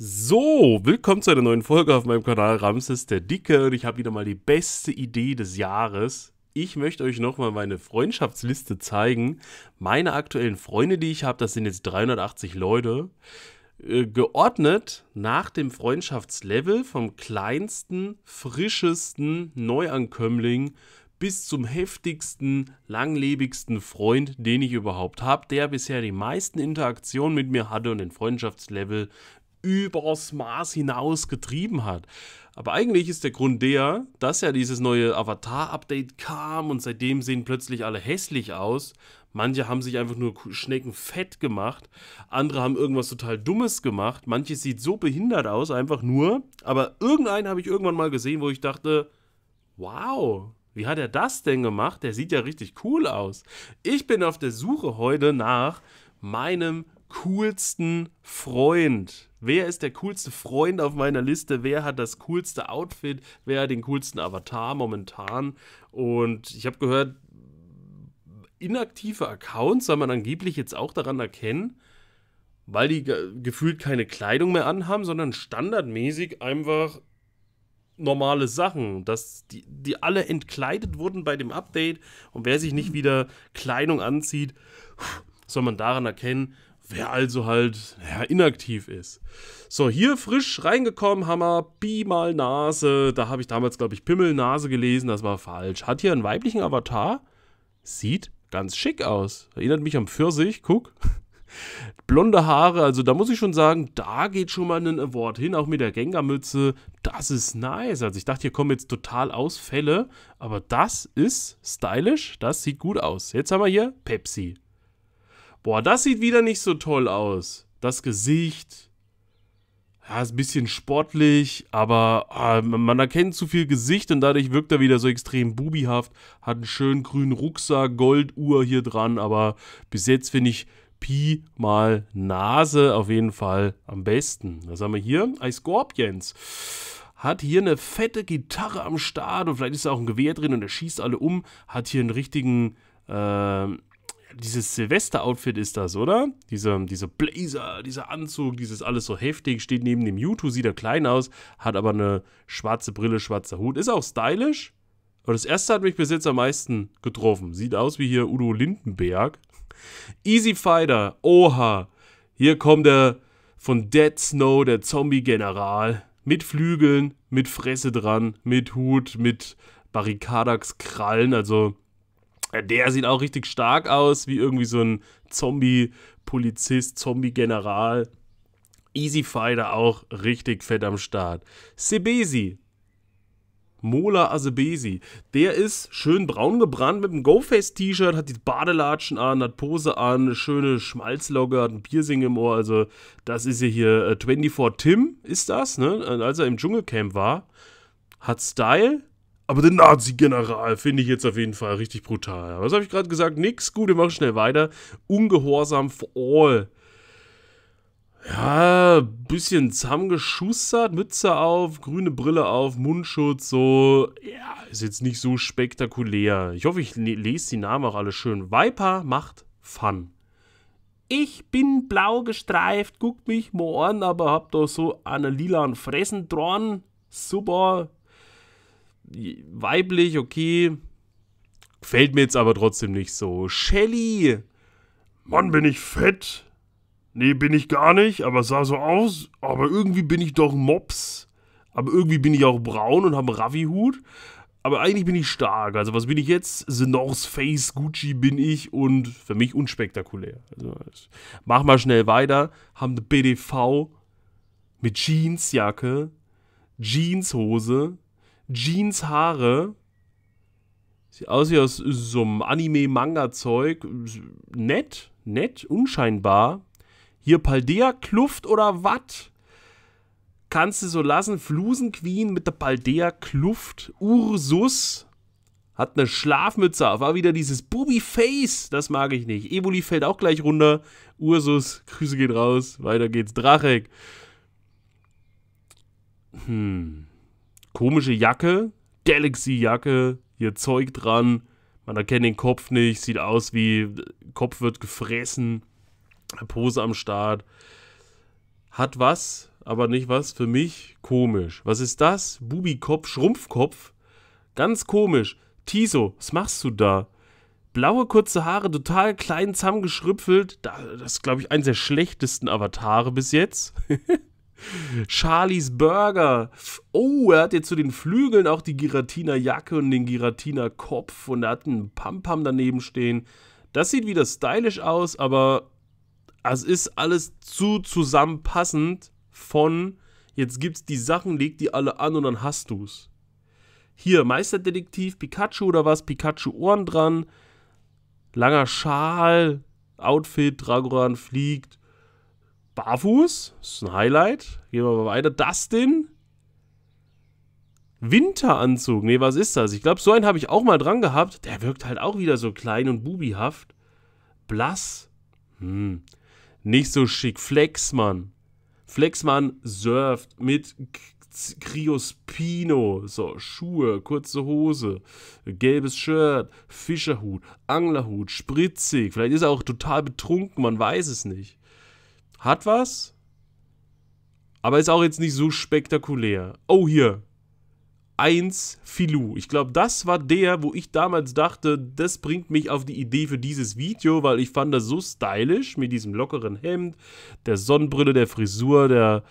So, willkommen zu einer neuen Folge auf meinem Kanal Ramses der Dicke und ich habe wieder mal die beste Idee des Jahres. Ich möchte euch nochmal meine Freundschaftsliste zeigen. Meine aktuellen Freunde, die ich habe, das sind jetzt 380 Leute, äh, geordnet nach dem Freundschaftslevel vom kleinsten, frischesten Neuankömmling bis zum heftigsten, langlebigsten Freund, den ich überhaupt habe, der bisher die meisten Interaktionen mit mir hatte und den Freundschaftslevel übers Maß hinaus getrieben hat. Aber eigentlich ist der Grund der, dass ja dieses neue Avatar-Update kam und seitdem sehen plötzlich alle hässlich aus. Manche haben sich einfach nur schneckenfett gemacht, andere haben irgendwas total Dummes gemacht, manches sieht so behindert aus, einfach nur. Aber irgendeinen habe ich irgendwann mal gesehen, wo ich dachte, wow, wie hat er das denn gemacht? Der sieht ja richtig cool aus. Ich bin auf der Suche heute nach meinem coolsten Freund. Wer ist der coolste Freund auf meiner Liste? Wer hat das coolste Outfit? Wer hat den coolsten Avatar momentan? Und ich habe gehört, inaktive Accounts soll man angeblich jetzt auch daran erkennen, weil die gefühlt keine Kleidung mehr anhaben, sondern standardmäßig einfach normale Sachen, dass die, die alle entkleidet wurden bei dem Update und wer sich nicht wieder Kleidung anzieht, soll man daran erkennen, Wer also halt ja, inaktiv ist. So, hier frisch reingekommen, Hammer, Bi mal Nase. Da habe ich damals, glaube ich, Pimmelnase gelesen. Das war falsch. Hat hier einen weiblichen Avatar. Sieht ganz schick aus. Erinnert mich am Pfirsich, guck. Blonde Haare, also da muss ich schon sagen, da geht schon mal ein Award hin, auch mit der Gengarmütze. Das ist nice. Also ich dachte, hier kommen jetzt total Ausfälle, aber das ist stylisch, das sieht gut aus. Jetzt haben wir hier Pepsi. Boah, das sieht wieder nicht so toll aus. Das Gesicht. Ja, ist ein bisschen sportlich, aber ah, man erkennt zu viel Gesicht und dadurch wirkt er wieder so extrem bubihaft. Hat einen schönen grünen Rucksack, Golduhr hier dran, aber bis jetzt finde ich Pi mal Nase auf jeden Fall am besten. Was haben wir hier? Ein Scorpions hat hier eine fette Gitarre am Start und vielleicht ist da auch ein Gewehr drin und er schießt alle um, hat hier einen richtigen, äh, dieses Silvester-Outfit ist das, oder? Dieser diese Blazer, dieser Anzug, dieses alles so heftig, steht neben dem Mewtwo, sieht er klein aus, hat aber eine schwarze Brille, schwarzer Hut. Ist auch stylisch. Aber das erste hat mich bis jetzt am meisten getroffen. Sieht aus wie hier Udo Lindenberg. Easy Fighter, oha. Hier kommt der von Dead Snow, der Zombie-General. Mit Flügeln, mit Fresse dran, mit Hut, mit Barrikadax-Krallen, also äh, der sieht auch richtig stark aus, wie irgendwie so ein Zombie-Polizist, Zombie-General. Easy Fighter auch richtig fett am Start. Sebesi. Mola Asebesi. Der ist schön braun gebrannt mit einem Go-Face-T-Shirt, hat die Badelatschen an, hat Pose an, eine schöne Schmalzlogge, hat ein Piercing im Ohr. Also, das ist ja hier äh, 24 Tim, ist das, ne? Als er im Dschungelcamp war. Hat Style, aber den Nazi-General finde ich jetzt auf jeden Fall richtig brutal. Was habe ich gerade gesagt? Nix. Gut, wir machen schnell weiter. Ungehorsam for all. Ja, bisschen zusammengeschustert, Mütze auf, grüne Brille auf, Mundschutz, so. Ja, ist jetzt nicht so spektakulär. Ich hoffe, ich lese die Namen auch alle schön. Viper macht Fun. Ich bin blau gestreift, guckt mich mal an, aber hab da so eine lilan Fressen dran. Super, weiblich, okay. Gefällt mir jetzt aber trotzdem nicht so. Shelly! Mann, bin ich fett? Nee, bin ich gar nicht, aber sah so aus. Aber irgendwie bin ich doch Mops. Aber irgendwie bin ich auch braun und habe einen Ravi-Hut. Aber eigentlich bin ich stark. Also, was bin ich jetzt? The North Face Gucci bin ich und für mich unspektakulär. Also, mach mal schnell weiter. Haben eine BDV mit Jeansjacke, Jeanshose, Jeans Haare. Sieht aus wie aus so einem Anime-Manga-Zeug. Nett, nett, unscheinbar. Hier Paldea, Kluft oder was? Kannst du so lassen. Flusenqueen mit der Paldea, Kluft. Ursus hat eine Schlafmütze auf. War wieder dieses Booby face Das mag ich nicht. Evoli fällt auch gleich runter. Ursus, Grüße gehen raus. Weiter geht's. Drachek. Hm komische Jacke, Galaxy-Jacke, hier Zeug dran. Man erkennt den Kopf nicht, sieht aus wie Kopf wird gefressen, Pose am Start. Hat was, aber nicht was für mich komisch. Was ist das? Bubikopf, Schrumpfkopf? Ganz komisch. Tiso, was machst du da? Blaue kurze Haare, total klein zusammengeschrüpfelt. Das ist, glaube ich, eines der schlechtesten Avatare bis jetzt. Charlies Burger. Oh, er hat jetzt zu den Flügeln auch die giratina Jacke und den giratina Kopf und er hat einen Pampam daneben stehen. Das sieht wieder stylisch aus, aber es ist alles zu zusammenpassend von jetzt gibt's die Sachen, leg die alle an und dann hast du's. Hier, Meisterdetektiv, Pikachu oder was? Pikachu Ohren dran, langer Schal, Outfit, Dragoran fliegt Barfuß, das ist ein Highlight. Gehen wir mal weiter. Dustin. Winteranzug. Nee, was ist das? Ich glaube, so einen habe ich auch mal dran gehabt. Der wirkt halt auch wieder so klein und bubihaft. Blass. Hm. Nicht so schick. Flexmann. Flexmann surft mit Criospino. So, Schuhe, kurze Hose, gelbes Shirt, Fischerhut, Anglerhut, spritzig. Vielleicht ist er auch total betrunken, man weiß es nicht. Hat was. Aber ist auch jetzt nicht so spektakulär. Oh, hier. 1 Filou. Ich glaube, das war der, wo ich damals dachte, das bringt mich auf die Idee für dieses Video, weil ich fand das so stylisch mit diesem lockeren Hemd, der Sonnenbrille, der Frisur, der,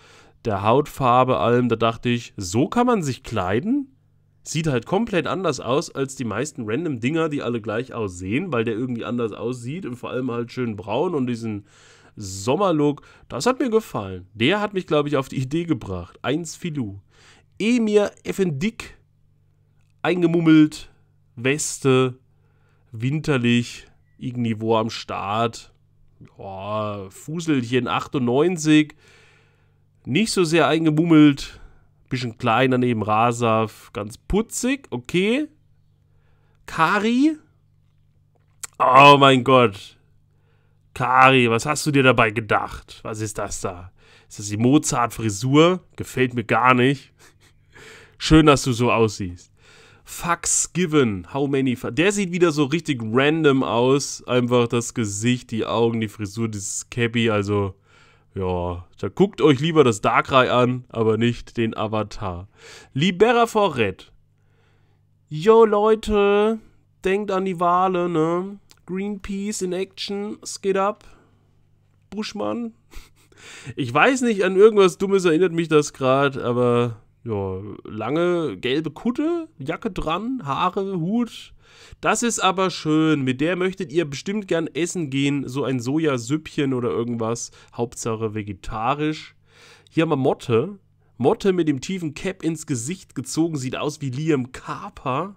der Hautfarbe, allem. Da dachte ich, so kann man sich kleiden? Sieht halt komplett anders aus als die meisten random Dinger, die alle gleich aussehen, weil der irgendwie anders aussieht und vor allem halt schön braun und diesen Sommerlook. Das hat mir gefallen. Der hat mich, glaube ich, auf die Idee gebracht. Eins Filou. Emir Effendick. Eingemummelt. Weste. Winterlich. Ignivor am Start. Ja, Fuselchen 98. Nicht so sehr eingemummelt. Bisschen kleiner neben Rasaf. Ganz putzig. Okay. Kari. Oh mein Gott. Kari, was hast du dir dabei gedacht? Was ist das da? Ist das die Mozart-Frisur? Gefällt mir gar nicht. Schön, dass du so aussiehst. Fucks given. How many? Der sieht wieder so richtig random aus. Einfach das Gesicht, die Augen, die Frisur, dieses Cappy. Also, ja, da guckt euch lieber das Darkrai an, aber nicht den Avatar. Libera for Red. Yo, Leute, denkt an die Wale, ne? Greenpeace in Action, Skid Up, Buschmann. Ich weiß nicht, an irgendwas Dummes erinnert mich das gerade, aber ja, lange gelbe Kutte, Jacke dran, Haare, Hut. Das ist aber schön. Mit der möchtet ihr bestimmt gern essen gehen. So ein Sojasüppchen oder irgendwas. Hauptsache vegetarisch. Hier haben wir Motte. Motte mit dem tiefen Cap ins Gesicht gezogen. Sieht aus wie Liam Carper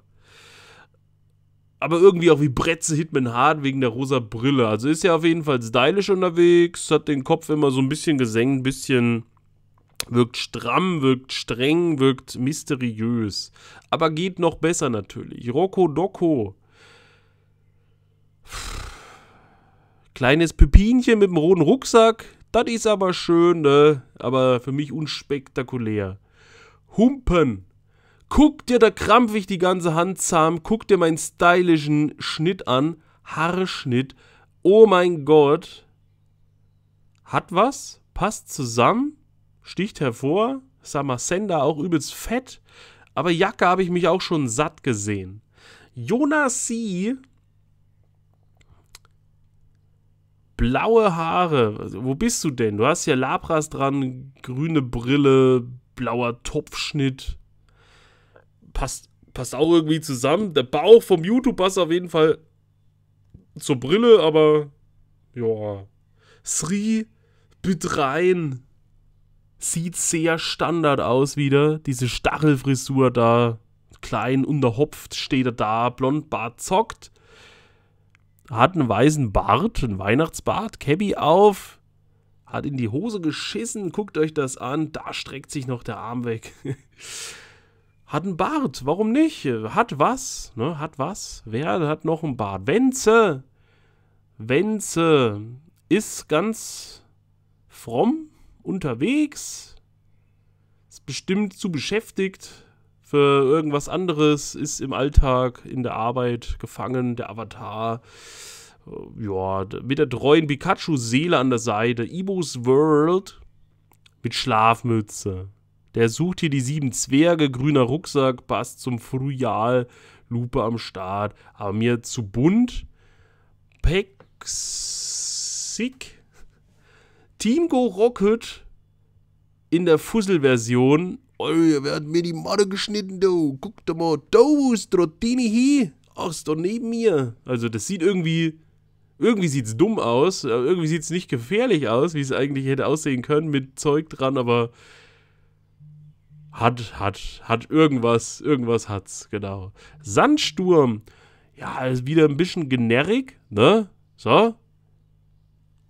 aber irgendwie auch wie Bretze Hitman Hart wegen der rosa Brille. Also ist ja auf jeden Fall stylisch unterwegs, hat den Kopf immer so ein bisschen gesenkt, ein bisschen wirkt stramm, wirkt streng, wirkt mysteriös. Aber geht noch besser natürlich. Rocco Doco. Kleines Pepinchen mit dem roten Rucksack. Das ist aber schön, ne? Aber für mich unspektakulär. Humpen. Guck dir, da krampf ich die ganze Hand zahm. Guck dir meinen stylischen Schnitt an. Haarschnitt. Oh mein Gott. Hat was? Passt zusammen? Sticht hervor? Samasenda auch übelst fett. Aber Jacke habe ich mich auch schon satt gesehen. Jonas C. Blaue Haare. Wo bist du denn? Du hast ja Labras dran, grüne Brille, blauer Topfschnitt passt, passt auch irgendwie zusammen. Der Bauch vom YouTube passt auf jeden Fall zur Brille, aber ja. Sri Bitrein sieht sehr Standard aus wieder. Diese Stachelfrisur da, klein unterhopft steht er da, Blondbart zockt. Hat einen weißen Bart, einen Weihnachtsbart, Cabby auf, hat in die Hose geschissen, guckt euch das an, da streckt sich noch der Arm weg. hat einen Bart, warum nicht? Hat was, ne? Hat was? Wer hat noch einen Bart? Wenze! Wenze ist ganz fromm unterwegs, ist bestimmt zu beschäftigt für irgendwas anderes, ist im Alltag, in der Arbeit gefangen, der Avatar. Ja, mit der treuen Pikachu-Seele an der Seite, Ibos World mit Schlafmütze. Der sucht hier die sieben Zwerge, grüner Rucksack, passt zum Frühjahr, Lupe am Start, aber mir zu bunt. Pexik. Team Go Rocket in der Fusselversion. Oh, wer hat mir die Matte geschnitten, du? Guck doch mal, du Strottini hi. Ach, ist doch neben mir. Also, das sieht irgendwie. Irgendwie sieht es dumm aus. Irgendwie sieht es nicht gefährlich aus, wie es eigentlich hätte aussehen können mit Zeug dran, aber hat, hat, hat irgendwas, irgendwas hat's, genau. Sandsturm. Ja, ist wieder ein bisschen generic, ne? So.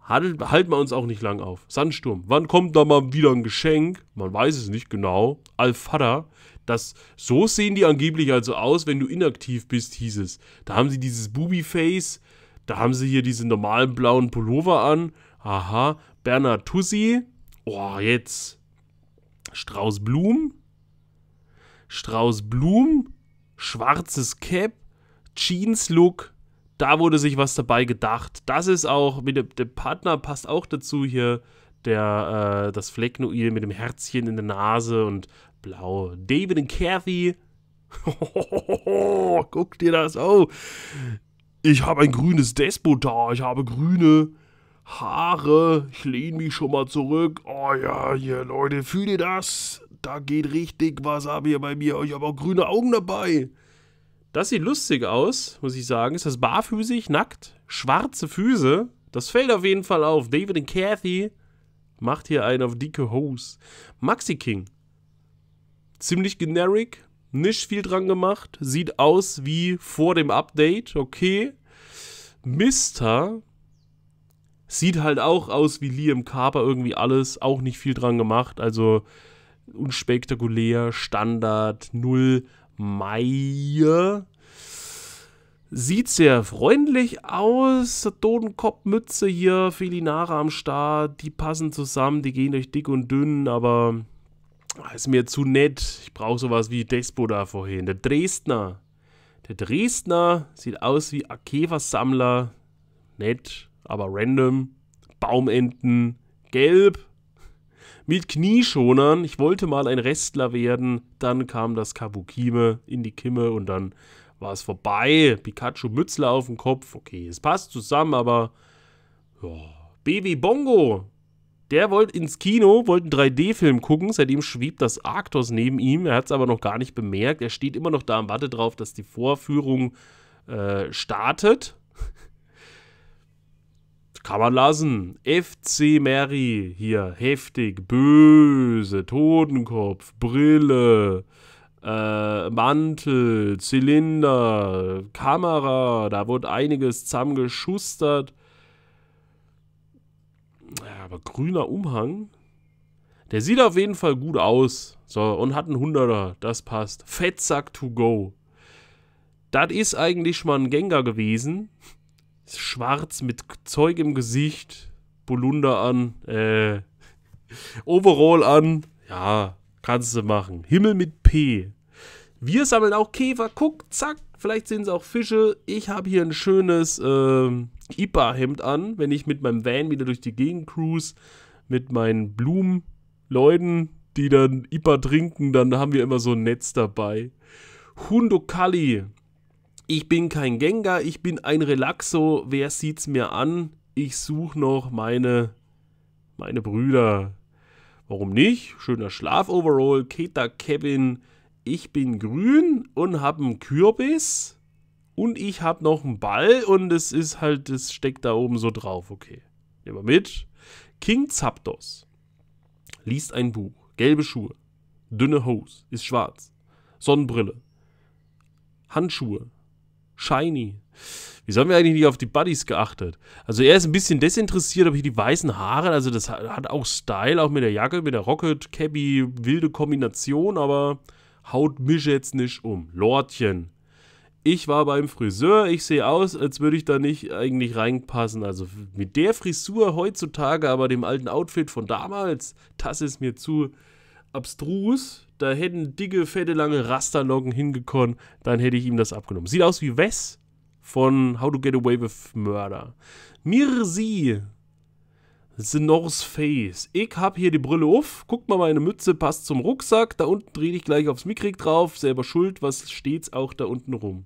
Halten wir uns auch nicht lang auf. Sandsturm. Wann kommt da mal wieder ein Geschenk? Man weiß es nicht genau. Alfada, Das, so sehen die angeblich also aus, wenn du inaktiv bist, hieß es. Da haben sie dieses Booby-Face. Da haben sie hier diese normalen blauen Pullover an. Aha. Bernard Tussi. Oh, jetzt. Strauß Blumen, Strauß Blumen, schwarzes Cap, Jeans-Look. Da wurde sich was dabei gedacht. Das ist auch, mit dem, dem Partner passt auch dazu hier der, äh, das Flecknoil mit dem Herzchen in der Nase und blau. David und Kathy. Guck dir das an. Oh. Ich habe ein grünes Despot da. Ich habe grüne Haare. Ich lehne mich schon mal zurück. Oh ja, hier, Leute, fühlt ihr das? Da geht richtig was ab hier bei mir. Ich habe auch grüne Augen dabei. Das sieht lustig aus, muss ich sagen. Ist das barfüßig, nackt? Schwarze Füße? Das fällt auf jeden Fall auf. David und Kathy macht hier einen auf dicke Hose. Maxi King. Ziemlich generic. Nicht viel dran gemacht. Sieht aus wie vor dem Update. Okay. Mister Sieht halt auch aus wie Liam Carper irgendwie alles, auch nicht viel dran gemacht. Also unspektakulär, Standard, null Meier. Sieht sehr freundlich aus. Totenkopfmütze hier, Felinara am Start. Die passen zusammen, die gehen durch dick und dünn, aber ist mir zu nett. Ich brauche sowas wie Despo da vorhin. Der Dresdner. Der Dresdner sieht aus wie Akeva-Sammler. Nett aber random. Baumenten, gelb. Mit Knieschonern. Ich wollte mal ein Restler werden. Dann kam das Kabukime in die Kimme und dann war es vorbei. Pikachu Mützler auf dem Kopf. Okay, es passt zusammen, aber. Ja. Baby Bongo. Der wollte ins Kino, wollte einen 3D-Film gucken. Seitdem schwebt das Arktos neben ihm. Er hat es aber noch gar nicht bemerkt. Er steht immer noch da und wartet drauf, dass die Vorführung äh, startet kann man lassen. FC Mary hier, heftig, böse, Totenkopf, Brille, äh, Mantel, Zylinder, Kamera, da wurde einiges zusammengeschustert. Ja, aber grüner Umhang, der sieht auf jeden Fall gut aus. So, und hat einen 100er, das passt. Fettsack to go. Das ist eigentlich schon mal ein Gänger gewesen schwarz mit Zeug im Gesicht, Bolunder an, äh, Overall an. Ja, kannst du machen. Himmel mit P. Wir sammeln auch Käfer. Guck, zack. Vielleicht sind es auch Fische. Ich habe hier ein schönes äh, IPA-Hemd an, wenn ich mit meinem Van wieder durch die Gegend cruise. Mit meinen Blumenleuten, die dann IPA trinken, dann haben wir immer so ein Netz dabei. Hundokali ich bin kein Gengar, ich bin ein Relaxo, wer sieht's mir an? Ich suche noch meine, meine Brüder. Warum nicht? Schöner Schlafoverall, Keta Kevin, ich bin grün und habe einen Kürbis und ich habe noch einen Ball und es ist halt, es steckt da oben so drauf, okay. Nehmen wir mit. King Zapdos liest ein Buch, gelbe Schuhe, dünne Hose, ist schwarz, Sonnenbrille, Handschuhe, Shiny. Wieso haben wir eigentlich nicht auf die Buddies geachtet? Also er ist ein bisschen desinteressiert, aber hier die weißen Haare, also das hat auch Style, auch mit der Jacke, mit der Rocket, Cabby, wilde Kombination, aber haut mich jetzt nicht um. Lordchen. Ich war beim Friseur, ich sehe aus, als würde ich da nicht eigentlich reinpassen. Also mit der Frisur heutzutage, aber dem alten Outfit von damals, das ist mir zu abstrus da hätten dicke, fette, lange Rasterlocken hingekommen, dann hätte ich ihm das abgenommen. Sieht aus wie Wes von How to Get Away with Murder. Mirzi, The North Face. Ich hab hier die Brille auf, Guck mal, meine Mütze passt zum Rucksack, da unten dreh ich gleich aufs Mikrik drauf, selber schuld, was steht's auch da unten rum.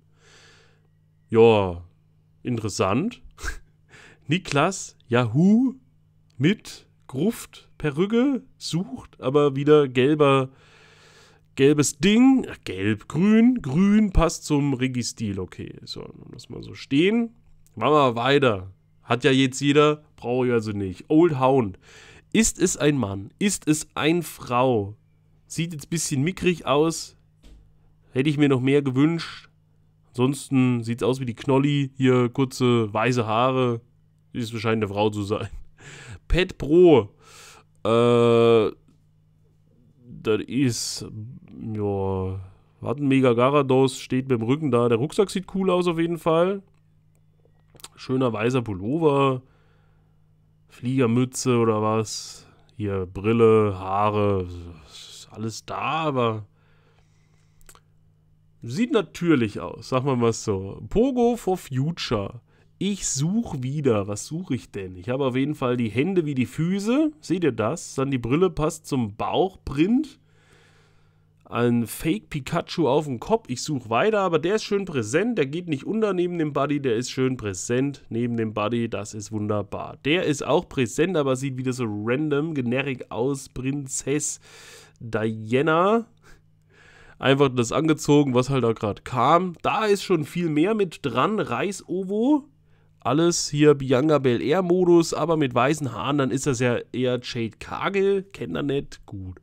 Ja, interessant. Niklas, Yahoo, mit Gruft, Perücke, sucht, aber wieder gelber gelbes Ding, gelb, grün, grün passt zum Registil, okay. So, lass mal so stehen. Machen wir weiter. Hat ja jetzt jeder, brauche ich also nicht. Old Hound. Ist es ein Mann? Ist es ein Frau? Sieht jetzt ein bisschen mickrig aus. Hätte ich mir noch mehr gewünscht. Ansonsten sieht es aus wie die Knolli. Hier kurze weiße Haare. Ist wahrscheinlich eine Frau zu sein. Pet Pro. Äh das ist, ja, hat ein mega Garados, steht mit dem Rücken da. Der Rucksack sieht cool aus auf jeden Fall. Schöner weißer Pullover, Fliegermütze oder was. Hier Brille, Haare, alles da, aber sieht natürlich aus, sagen wir mal so. Pogo for Future. Ich suche wieder. Was suche ich denn? Ich habe auf jeden Fall die Hände wie die Füße. Seht ihr das? Dann die Brille passt zum Bauchprint. Ein Fake Pikachu auf dem Kopf. Ich suche weiter, aber der ist schön präsent. Der geht nicht unter neben dem Buddy. Der ist schön präsent neben dem Buddy. Das ist wunderbar. Der ist auch präsent, aber sieht wieder so random, generic aus. Prinzess Diana einfach das angezogen, was halt da gerade kam. Da ist schon viel mehr mit dran. Reis Ovo alles hier Bianca Belair Modus, aber mit weißen Haaren, dann ist das ja eher Jade Kagel, kennt er nicht, gut.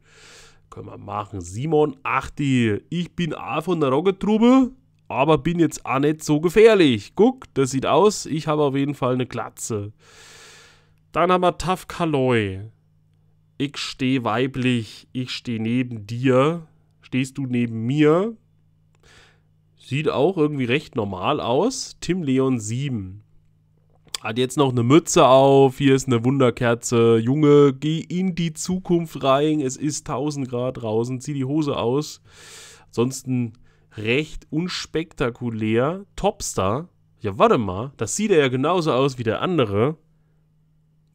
Können wir machen. Simon Achti, ich bin A von der Roggetrube, aber bin jetzt auch nicht so gefährlich. Guck, das sieht aus, ich habe auf jeden Fall eine Glatze. Dann haben wir Taf Kaloi. Ich stehe weiblich, ich stehe neben dir, stehst du neben mir. Sieht auch irgendwie recht normal aus. Tim Leon 7 hat jetzt noch eine Mütze auf, hier ist eine Wunderkerze. Junge, geh in die Zukunft rein, es ist 1000 Grad draußen, zieh die Hose aus. Ansonsten recht unspektakulär. Topstar. Ja, warte mal, das sieht er ja genauso aus wie der andere.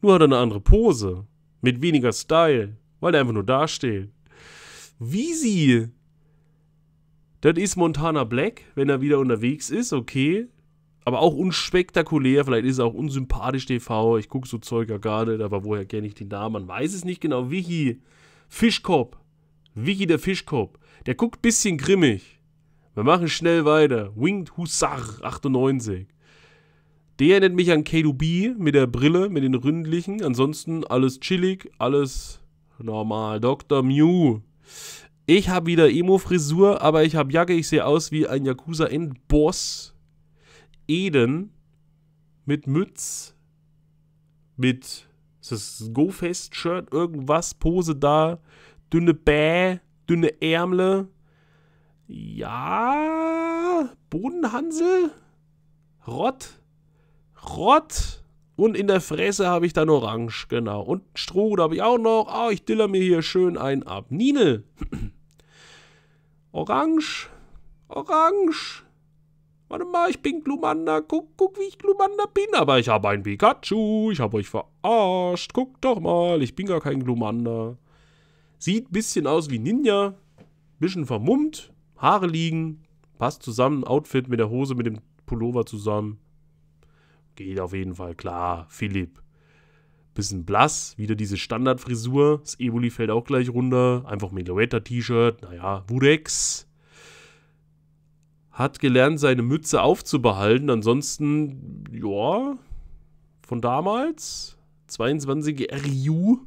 Nur hat er eine andere Pose. Mit weniger Style, weil er einfach nur dasteht. Wie sie. Das ist Montana Black, wenn er wieder unterwegs ist, okay aber auch unspektakulär, vielleicht ist es auch unsympathisch TV. Ich gucke so Zeug ja gar nicht, aber woher kenne ich den Namen? Man weiß es nicht genau. Vicky, Fischkopf, Vicky der Fischkopf, der guckt bisschen grimmig. Wir machen schnell weiter. Winged Hussar 98. Der erinnert mich an K2B mit der Brille, mit den Ründlichen. Ansonsten alles chillig, alles normal. Dr. Mew. Ich habe wieder Emo-Frisur, aber ich habe Jacke. Ich sehe aus wie ein Yakuza-Endboss Eden mit Mütz, mit das Go-Fest-Shirt, irgendwas, Pose da, dünne Bäh, dünne Ärmle. Ja, Bodenhansel, Rott, Rott. Und in der Fresse habe ich dann Orange, genau. Und Stroh habe ich auch noch. Ah, oh, ich diller mir hier schön einen ab. Nine. Orange. Orange. Warte mal, ich bin Glumanda. Guck, guck, wie ich Glumanda bin. Aber ich habe ein Pikachu. Ich habe euch verarscht. Guck doch mal, ich bin gar kein Glumanda. Sieht ein bisschen aus wie Ninja. Bisschen vermummt. Haare liegen. Passt zusammen. Outfit mit der Hose, mit dem Pullover zusammen. Geht auf jeden Fall klar. Philipp. Bisschen blass. Wieder diese Standardfrisur. Das Evoli fällt auch gleich runter. Einfach Meloetta-T-Shirt. Naja, Wurex hat gelernt, seine Mütze aufzubehalten. Ansonsten, ja, von damals, 22 RU.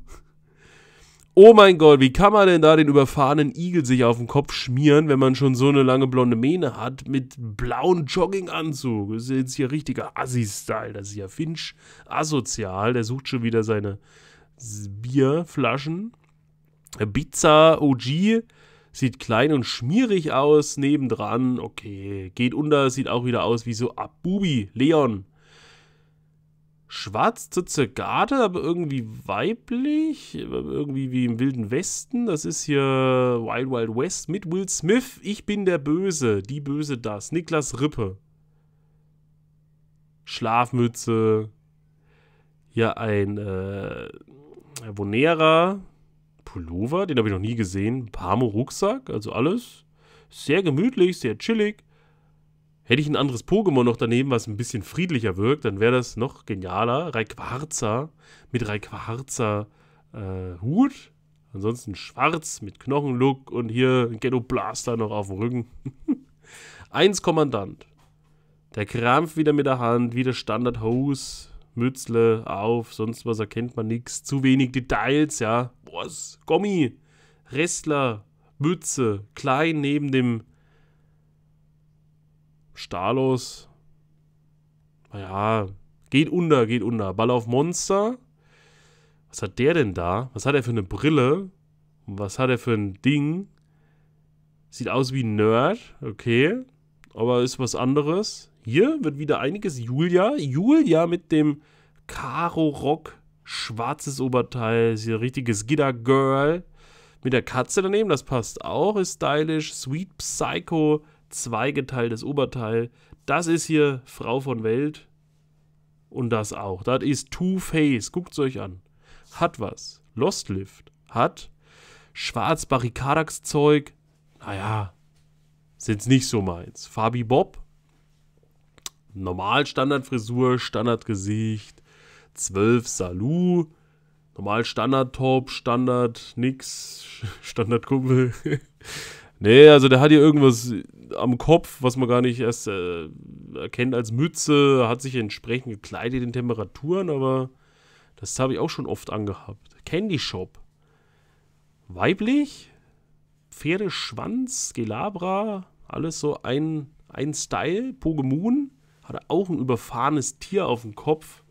Oh mein Gott, wie kann man denn da den überfahrenen Igel sich auf den Kopf schmieren, wenn man schon so eine lange blonde Mähne hat mit blauen Jogginganzug? Das ist jetzt hier richtiger Assi-Style. Das ist ja Finch asozial. Der sucht schon wieder seine Bierflaschen. Pizza OG Sieht klein und schmierig aus, nebendran, okay. Geht unter, sieht auch wieder aus wie so Abubi, Leon. Schwarz zur Zergade, aber irgendwie weiblich, irgendwie wie im Wilden Westen. Das ist hier Wild Wild West mit Will Smith. Ich bin der Böse, die Böse das. Niklas Rippe. Schlafmütze. Hier ein äh, Vonera Pullover, den habe ich noch nie gesehen, Pamo Rucksack, also alles. Sehr gemütlich, sehr chillig. Hätte ich ein anderes Pokémon noch daneben, was ein bisschen friedlicher wirkt, dann wäre das noch genialer. Raikwarzer mit Raikwarzer äh, Hut. Ansonsten schwarz mit Knochenlook und hier ein Ghetto Blaster noch auf dem Rücken. Eins Kommandant. Der Krampf wieder mit der Hand, wieder Standard Hose. Mützle auf, sonst was erkennt man nichts. Zu wenig Details, ja. Was? Gummi, Restler, Mütze, klein neben dem Stalos. Naja, geht unter, geht unter. Ball auf Monster. Was hat der denn da? Was hat er für eine Brille? was hat er für ein Ding? Sieht aus wie ein Nerd, okay. Aber ist was anderes. Hier wird wieder einiges Julia. Julia mit dem Karo-Rock, schwarzes Oberteil, Ist hier ein richtiges Gitter-Girl. Mit der Katze daneben, das passt auch, ist stylisch. Sweet Psycho, zweigeteiltes Oberteil. Das ist hier Frau von Welt. Und das auch. Das ist Two-Face. Guckt es euch an. Hat was. Lost Lift. Hat. Schwarz Barrikadax-Zeug. Naja. Sind's nicht so meins. Fabi Bob normal Standardfrisur, Standardgesicht, 12 Salu, normal Standard-Top, Standard nix, Standard-Kumpel. nee, also der hat hier irgendwas am Kopf, was man gar nicht erst äh, erkennt als Mütze, hat sich entsprechend gekleidet in Temperaturen, aber das habe ich auch schon oft angehabt. Candy Shop. Weiblich, Pferdeschwanz, Gelabra, alles so ein, ein Style, Pokémon. Hat auch ein überfahrenes Tier auf dem Kopf.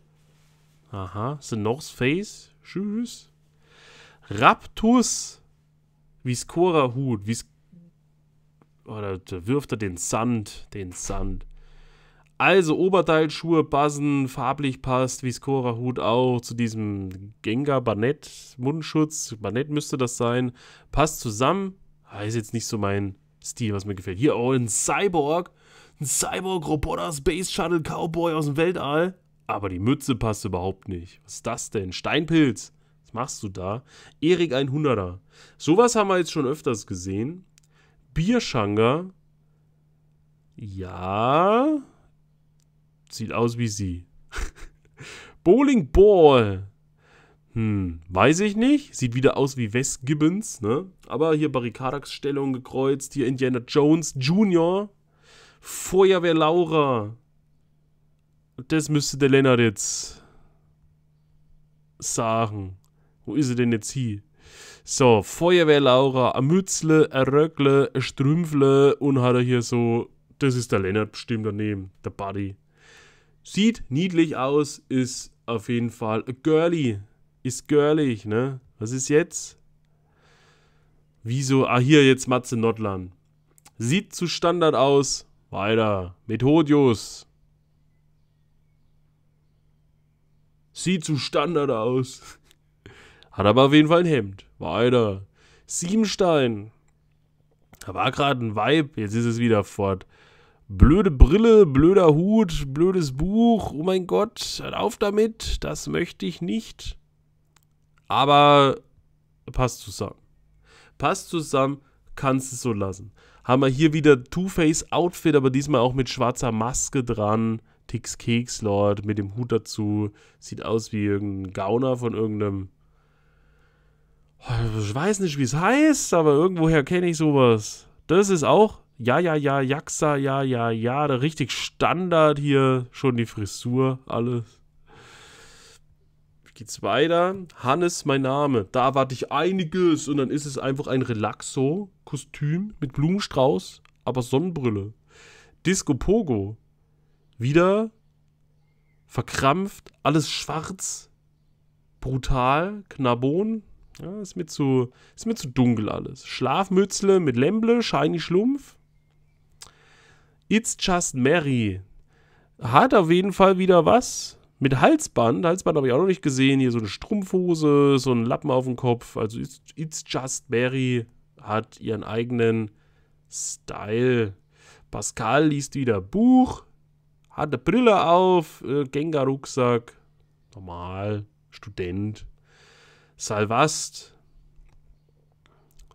Aha, The North Face. Tschüss. Raptus. Viscora-Hut. Vis Oder oh, da wirft er den Sand. Den Sand. Also Oberteilschuhe passen, farblich passt, Viscora Hut auch zu diesem Gengar Banett Mundschutz. Banett müsste das sein. Passt zusammen. Ah, ist jetzt nicht so mein Stil, was mir gefällt. Hier, oh, ein Cyborg ein Cyborg-Roboter, Space Shuttle, Cowboy aus dem Weltall. Aber die Mütze passt überhaupt nicht. Was ist das denn? Steinpilz. Was machst du da? Erik 100er. Sowas haben wir jetzt schon öfters gesehen. Bierschanger. Ja. Sieht aus wie sie. Bowling Ball. Hm, weiß ich nicht. Sieht wieder aus wie Wes Gibbons, ne? Aber hier Barrikadax-Stellung gekreuzt, hier Indiana Jones Jr. Feuerwehr Laura. Das müsste der Lennart jetzt sagen. Wo ist er denn jetzt hier? So, Feuerwehr Laura, ein Mützle, ein Röckle, ein Strümpfle und hat er hier so, das ist der Lennart bestimmt daneben, der Buddy. Sieht niedlich aus, ist auf jeden Fall girly, ist girlig, ne? Was ist jetzt? Wieso? Ah, hier jetzt Matze Nordland. Sieht zu Standard aus, weiter. Methodius. Sieht zu Standard aus. Hat aber auf jeden Fall ein Hemd. Weiter. Siebenstein. Da war gerade ein Weib. Jetzt ist es wieder fort. Blöde Brille, blöder Hut, blödes Buch. Oh mein Gott, hört auf damit. Das möchte ich nicht. Aber passt zusammen. Passt zusammen, kannst es so lassen haben wir hier wieder Two-Face-Outfit, aber diesmal auch mit schwarzer Maske dran. Tix Kekslord mit dem Hut dazu. Sieht aus wie irgendein Gauner von irgendeinem. Oh, ich weiß nicht, wie es heißt, aber irgendwoher kenne ich sowas. Das ist auch. Ja, ja, ja, Jaxa, ja, ja, ja. Da richtig Standard hier. Schon die Frisur, alles geht's weiter. Hannes, mein Name. Da erwarte ich einiges. Und dann ist es einfach ein Relaxo-Kostüm mit Blumenstrauß, aber Sonnenbrille. Disco Pogo. Wieder verkrampft, alles schwarz. Brutal, Knabon. Ja, ist, mir zu, ist mir zu dunkel alles. Schlafmützle mit Lemble, Shiny Schlumpf. It's Just Mary. Hat auf jeden Fall wieder was. Mit Halsband, Halsband habe ich auch noch nicht gesehen. Hier so eine Strumpfhose, so ein Lappen auf dem Kopf. Also It's, it's Just Mary hat ihren eigenen Style. Pascal liest wieder Buch, hat eine Brille auf, äh, Gengar-Rucksack, normal, Student. Salvast,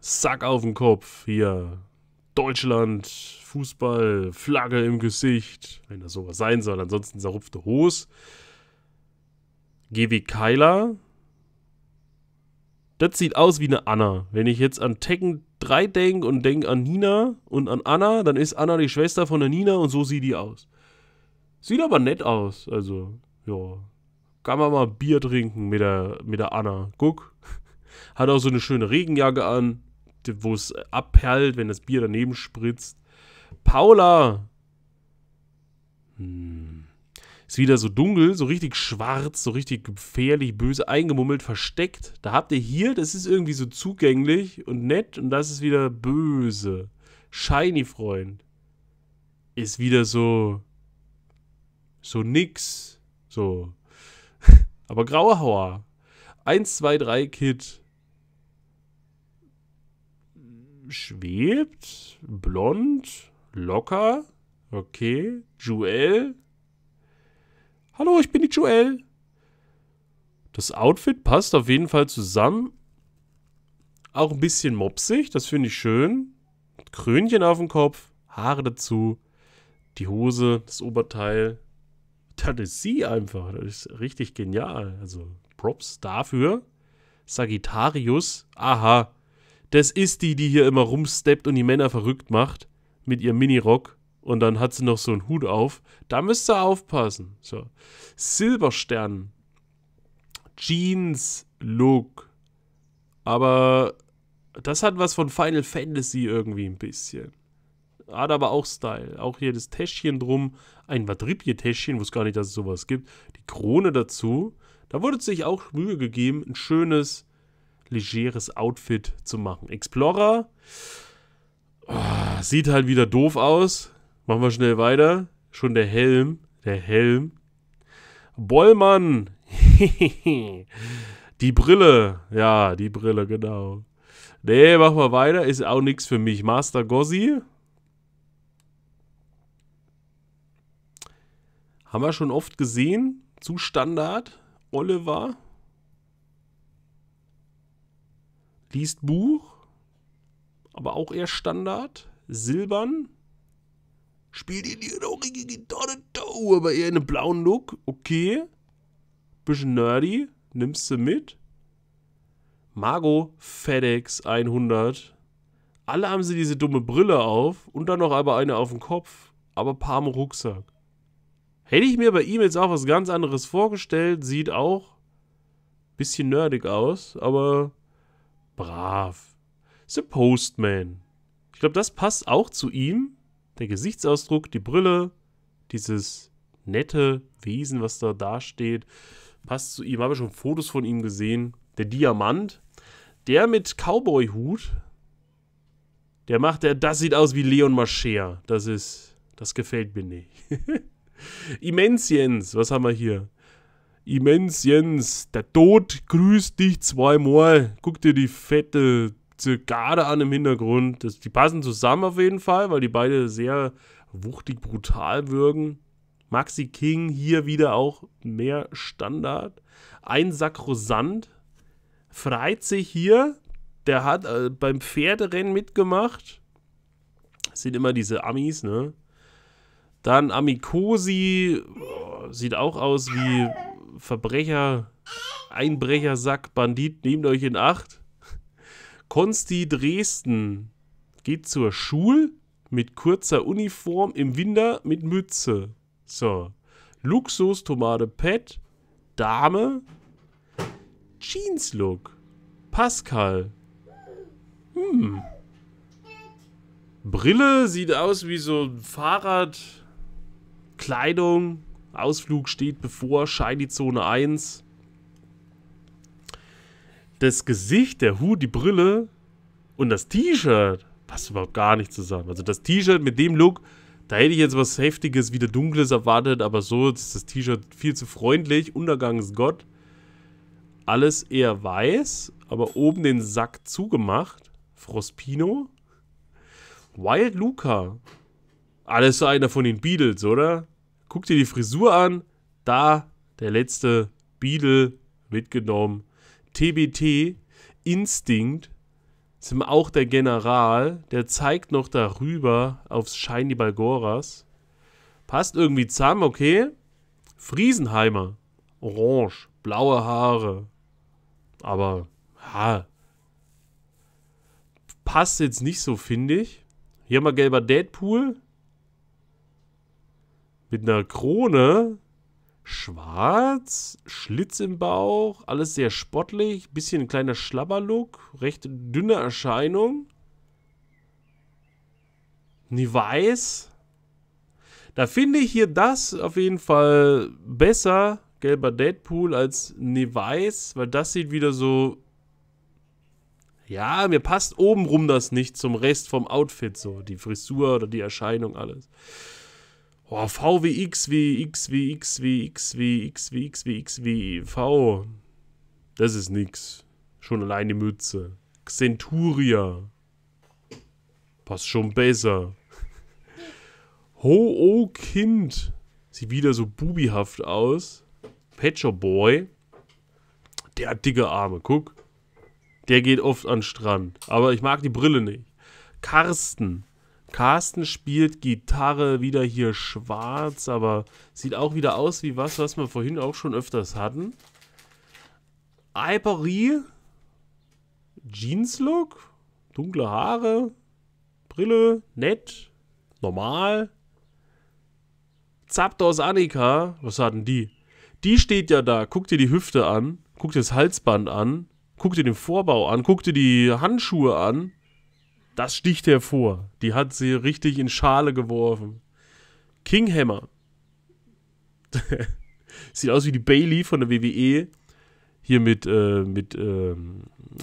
Sack auf dem Kopf, hier. Deutschland, Fußball, Flagge im Gesicht, wenn das sowas sein soll. Ansonsten zerrupfte Hose. GW Kyla. Das sieht aus wie eine Anna. Wenn ich jetzt an Tekken 3 denke und denke an Nina und an Anna, dann ist Anna die Schwester von der Nina und so sieht die aus. Sieht aber nett aus. Also, ja. Kann man mal Bier trinken mit der, mit der Anna. Guck. Hat auch so eine schöne Regenjacke an, wo es abperlt, wenn das Bier daneben spritzt. Paula! Hm. Ist wieder so dunkel, so richtig schwarz, so richtig gefährlich, böse, eingemummelt, versteckt. Da habt ihr hier, das ist irgendwie so zugänglich und nett und das ist wieder böse. Shiny Freund ist wieder so so nix, so. Aber graue Hauer. 1 2 3 Kid schwebt, blond, locker, okay, Jewel Hallo, ich bin die Joelle. Das Outfit passt auf jeden Fall zusammen. Auch ein bisschen mopsig, das finde ich schön. Krönchen auf dem Kopf, Haare dazu, die Hose, das Oberteil. Das ist sie einfach. Das ist richtig genial. Also Props dafür. Sagittarius, aha. Das ist die, die hier immer rumsteppt und die Männer verrückt macht. Mit ihrem Minirock und dann hat sie noch so einen Hut auf. Da müsst ihr aufpassen. So. Silberstern. Jeans Look. Aber das hat was von Final Fantasy irgendwie ein bisschen. Hat aber auch Style. Auch hier das Täschchen drum. Ein Vadribje-Täschchen, wusste gar nicht, dass es sowas gibt. Die Krone dazu. Da wurde sich auch Mühe gegeben, ein schönes, legeres Outfit zu machen. Explorer. Oh, sieht halt wieder doof aus. Machen wir schnell weiter. Schon der Helm. Der Helm. Bollmann. die Brille. Ja, die Brille, genau. Nee, machen wir weiter. Ist auch nichts für mich. Master Gossi. Haben wir schon oft gesehen. Zu Standard. Oliver. Liest Buch. Aber auch eher Standard. Silbern. Spielt ihr die rockige Gitarre? Toe, aber eher in einem blauen Look. Okay. Bisschen nerdy. Nimmst du mit? Margot FedEx 100. Alle haben sie diese dumme Brille auf und dann noch aber eine auf dem Kopf, aber paar im Rucksack. Hätte ich mir bei ihm jetzt auch was ganz anderes vorgestellt, sieht auch bisschen nerdig aus, aber brav. The Postman. Ich glaube, das passt auch zu ihm der Gesichtsausdruck, die Brille, dieses nette Wesen, was da dasteht, passt zu ihm. Habe ich schon Fotos von ihm gesehen. Der Diamant, der mit Cowboy-Hut, der macht, der, das sieht aus wie Leon Mascher. Das ist, das gefällt mir nicht. Immens Jens, was haben wir hier? Immens Jens, der Tod grüßt dich zweimal. Guck dir die fette Zirkade an im Hintergrund. Das, die passen zusammen auf jeden Fall, weil die beide sehr wuchtig brutal wirken. Maxi King hier wieder auch mehr Standard. Ein Sakrosant. freit sich hier. Der hat äh, beim Pferderennen mitgemacht. Das sind immer diese Amis, ne? Dann Amikosi. Oh, sieht auch aus wie Verbrecher, Einbrechersack, Bandit. Nehmt euch in Acht. Konsti Dresden geht zur Schule mit kurzer Uniform, im Winter mit Mütze. So. Luxus, Tomate, Pet, Dame, Jeans-Look, Pascal. Hm. Brille sieht aus wie so ein Fahrrad. Kleidung, Ausflug steht bevor, Shiny Zone 1 das Gesicht, der Hut, die Brille und das T-Shirt passt überhaupt gar nicht zusammen. Also das T-Shirt mit dem Look, da hätte ich jetzt was Heftiges, wieder Dunkles erwartet, aber so ist das T-Shirt viel zu freundlich. Untergang ist Gott. Alles eher weiß, aber oben den Sack zugemacht. Frospino. Wild Luca. Alles so einer von den Beatles, oder? Guck dir die Frisur an. Da der letzte Beatle mitgenommen TBT, Instinct, sind auch der General, der zeigt noch darüber aufs Shiny Balgoras. Passt irgendwie zusammen, okay? Friesenheimer, orange, blaue Haare. Aber, ha. Passt jetzt nicht so, finde ich. Hier haben wir gelber Deadpool. Mit einer Krone schwarz, Schlitz im Bauch, alles sehr sportlich, bisschen ein kleiner Schlabberlook, recht dünne Erscheinung. Nie weiß. Da finde ich hier das auf jeden Fall besser, gelber Deadpool, als nie weiß, weil das sieht wieder so... Ja, mir passt obenrum das nicht zum Rest vom Outfit so, die Frisur oder die Erscheinung, alles. Oh, V wie X wie X wie X wie X wie X wie X wie X wie V. Das ist nix. Schon allein die Mütze. Xenturia. Passt schon besser. Ho-Oh-Kind. Sieht wieder so bubihaft aus. Patcher Boy. Der hat dicke Arme, guck. Der geht oft an den Strand. Aber ich mag die Brille nicht. Karsten. Carsten spielt Gitarre wieder hier schwarz, aber sieht auch wieder aus wie was, was wir vorhin auch schon öfters hatten. Ivory, Jeans-Look, dunkle Haare, Brille, nett, normal. Zapdos Annika, was hatten die? Die steht ja da, guck dir die Hüfte an, guck dir das Halsband an, guck dir den Vorbau an, guck dir die Handschuhe an, das sticht hervor. Die hat sie richtig in Schale geworfen. Kinghammer. Sieht aus wie die Bailey von der WWE. Hier mit, äh, mit, äh,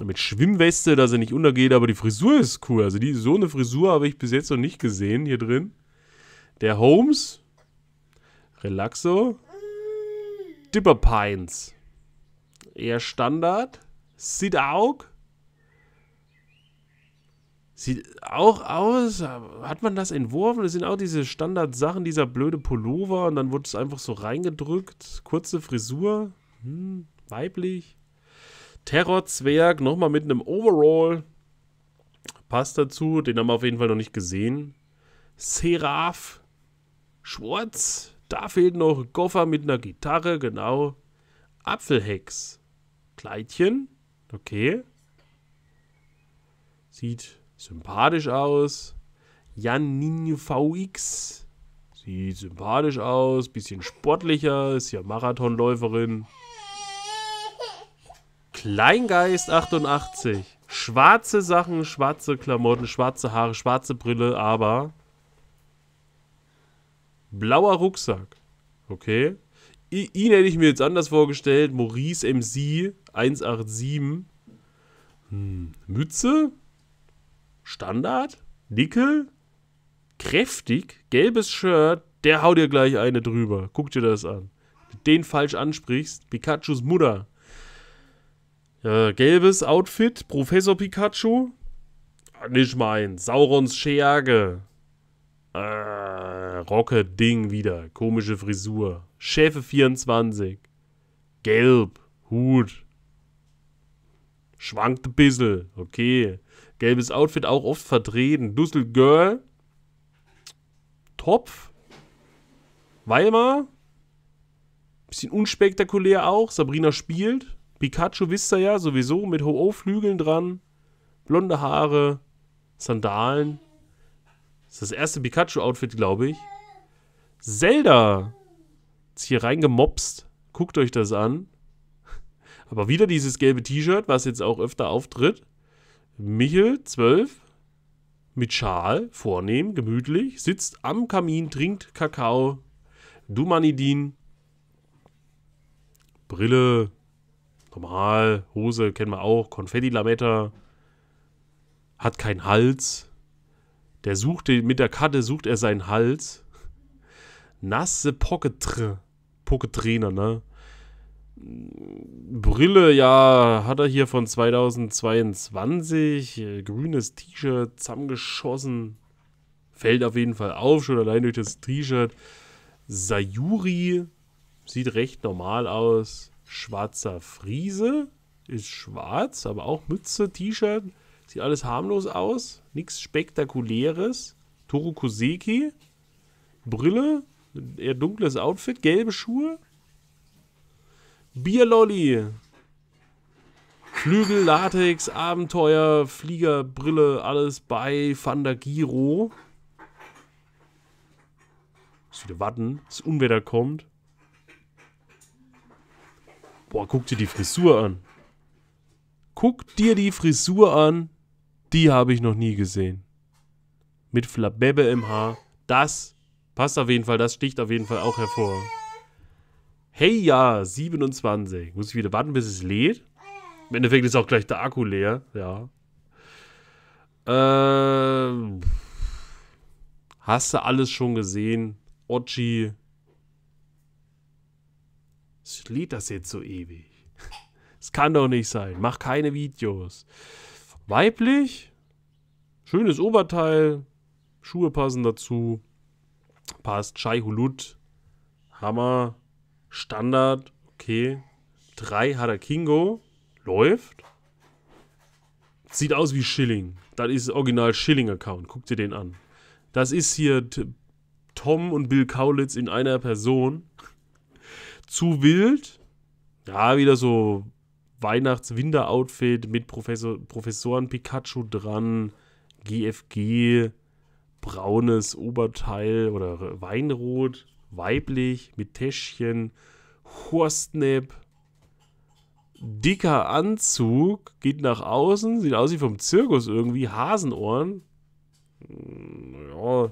mit Schwimmweste, dass er nicht untergeht, aber die Frisur ist cool. Also die, so eine Frisur habe ich bis jetzt noch nicht gesehen hier drin. Der Holmes. Relaxo. Dipper Pines. Eher Standard. Sid Aug. Sieht auch aus, hat man das entworfen? Das sind auch diese Standardsachen, dieser blöde Pullover und dann wurde es einfach so reingedrückt. Kurze Frisur, hm, weiblich. Terrorzwerg, nochmal mit einem Overall. Passt dazu, den haben wir auf jeden Fall noch nicht gesehen. Seraph, Schwarz, da fehlt noch Goffer mit einer Gitarre, genau. Apfelhex, Kleidchen, okay. Sieht sympathisch aus. Janine VX sieht sympathisch aus, bisschen sportlicher, ist ja Marathonläuferin. Kleingeist 88. Schwarze Sachen, schwarze Klamotten, schwarze Haare, schwarze Brille, aber blauer Rucksack. Okay. I ihn hätte ich mir jetzt anders vorgestellt. Maurice MC 187. Hm. Mütze? Standard, Nickel, kräftig, gelbes Shirt, der haut dir gleich eine drüber. Guck dir das an. Den falsch ansprichst, Pikachus Mutter. Äh, gelbes Outfit, Professor Pikachu. Ah, nicht mein, Saurons Scherge. Äh, ah, Rocket Ding wieder, komische Frisur. Schäfe 24. Gelb, Hut. Schwankt ein bisschen, okay. Gelbes Outfit auch oft vertreten. Dussel Girl. Topf. Weimar. Bisschen unspektakulär auch. Sabrina spielt. Pikachu wisst ihr ja sowieso mit Ho-Oh-Flügeln dran. Blonde Haare. Sandalen. Das ist das erste Pikachu-Outfit, glaube ich. Zelda. Ist hier reingemopst. Guckt euch das an. Aber wieder dieses gelbe T-Shirt, was jetzt auch öfter auftritt. Michel, 12, mit Schal, vornehm, gemütlich, sitzt am Kamin, trinkt Kakao. Dumanidin, Brille, normal, Hose kennen wir auch, Konfetti-Lametta, hat keinen Hals. Der sucht, mit der Karte sucht er seinen Hals. Nasse Pocket-Trainer, ne? Brille, ja, hat er hier von 2022. Grünes T-Shirt, zusammengeschossen. Fällt auf jeden Fall auf, schon allein durch das T-Shirt. Sayuri sieht recht normal aus. Schwarzer Friese ist schwarz, aber auch Mütze, T-Shirt. Sieht alles harmlos aus. Nichts Spektakuläres. Toru Koseki, Brille, eher dunkles Outfit, gelbe Schuhe. Bierlolli. Flügel, Latex, Abenteuer, Flieger, Brille, alles bei Fandagiro. Muss wieder warten, das Unwetter kommt. Boah, guck dir die Frisur an. Guck dir die Frisur an. Die habe ich noch nie gesehen. Mit Flabebe im Haar. Das passt auf jeden Fall, das sticht auf jeden Fall auch hervor. Hey ja, 27. Muss ich wieder warten, bis es lädt? Im Endeffekt ist auch gleich der Akku leer, ja. Ähm. Hast du alles schon gesehen? Ochi. lädt das jetzt so ewig. Es kann doch nicht sein. Mach keine Videos. Weiblich? Schönes Oberteil. Schuhe passen dazu. Passt. Chai Hulut. Hammer. Standard, okay. Drei hat er Kingo. Läuft. Sieht aus wie Schilling. Das ist original Schilling-Account. Guck dir den an. Das ist hier Tom und Bill Kaulitz in einer Person. Zu wild. Ja, wieder so Weihnachts-Winter-Outfit mit Professor, Professoren Pikachu dran. GFG. Braunes Oberteil oder Weinrot weiblich, mit Täschchen, Horstneb, dicker Anzug, geht nach außen, sieht aus wie vom Zirkus irgendwie, Hasenohren, hm, ja,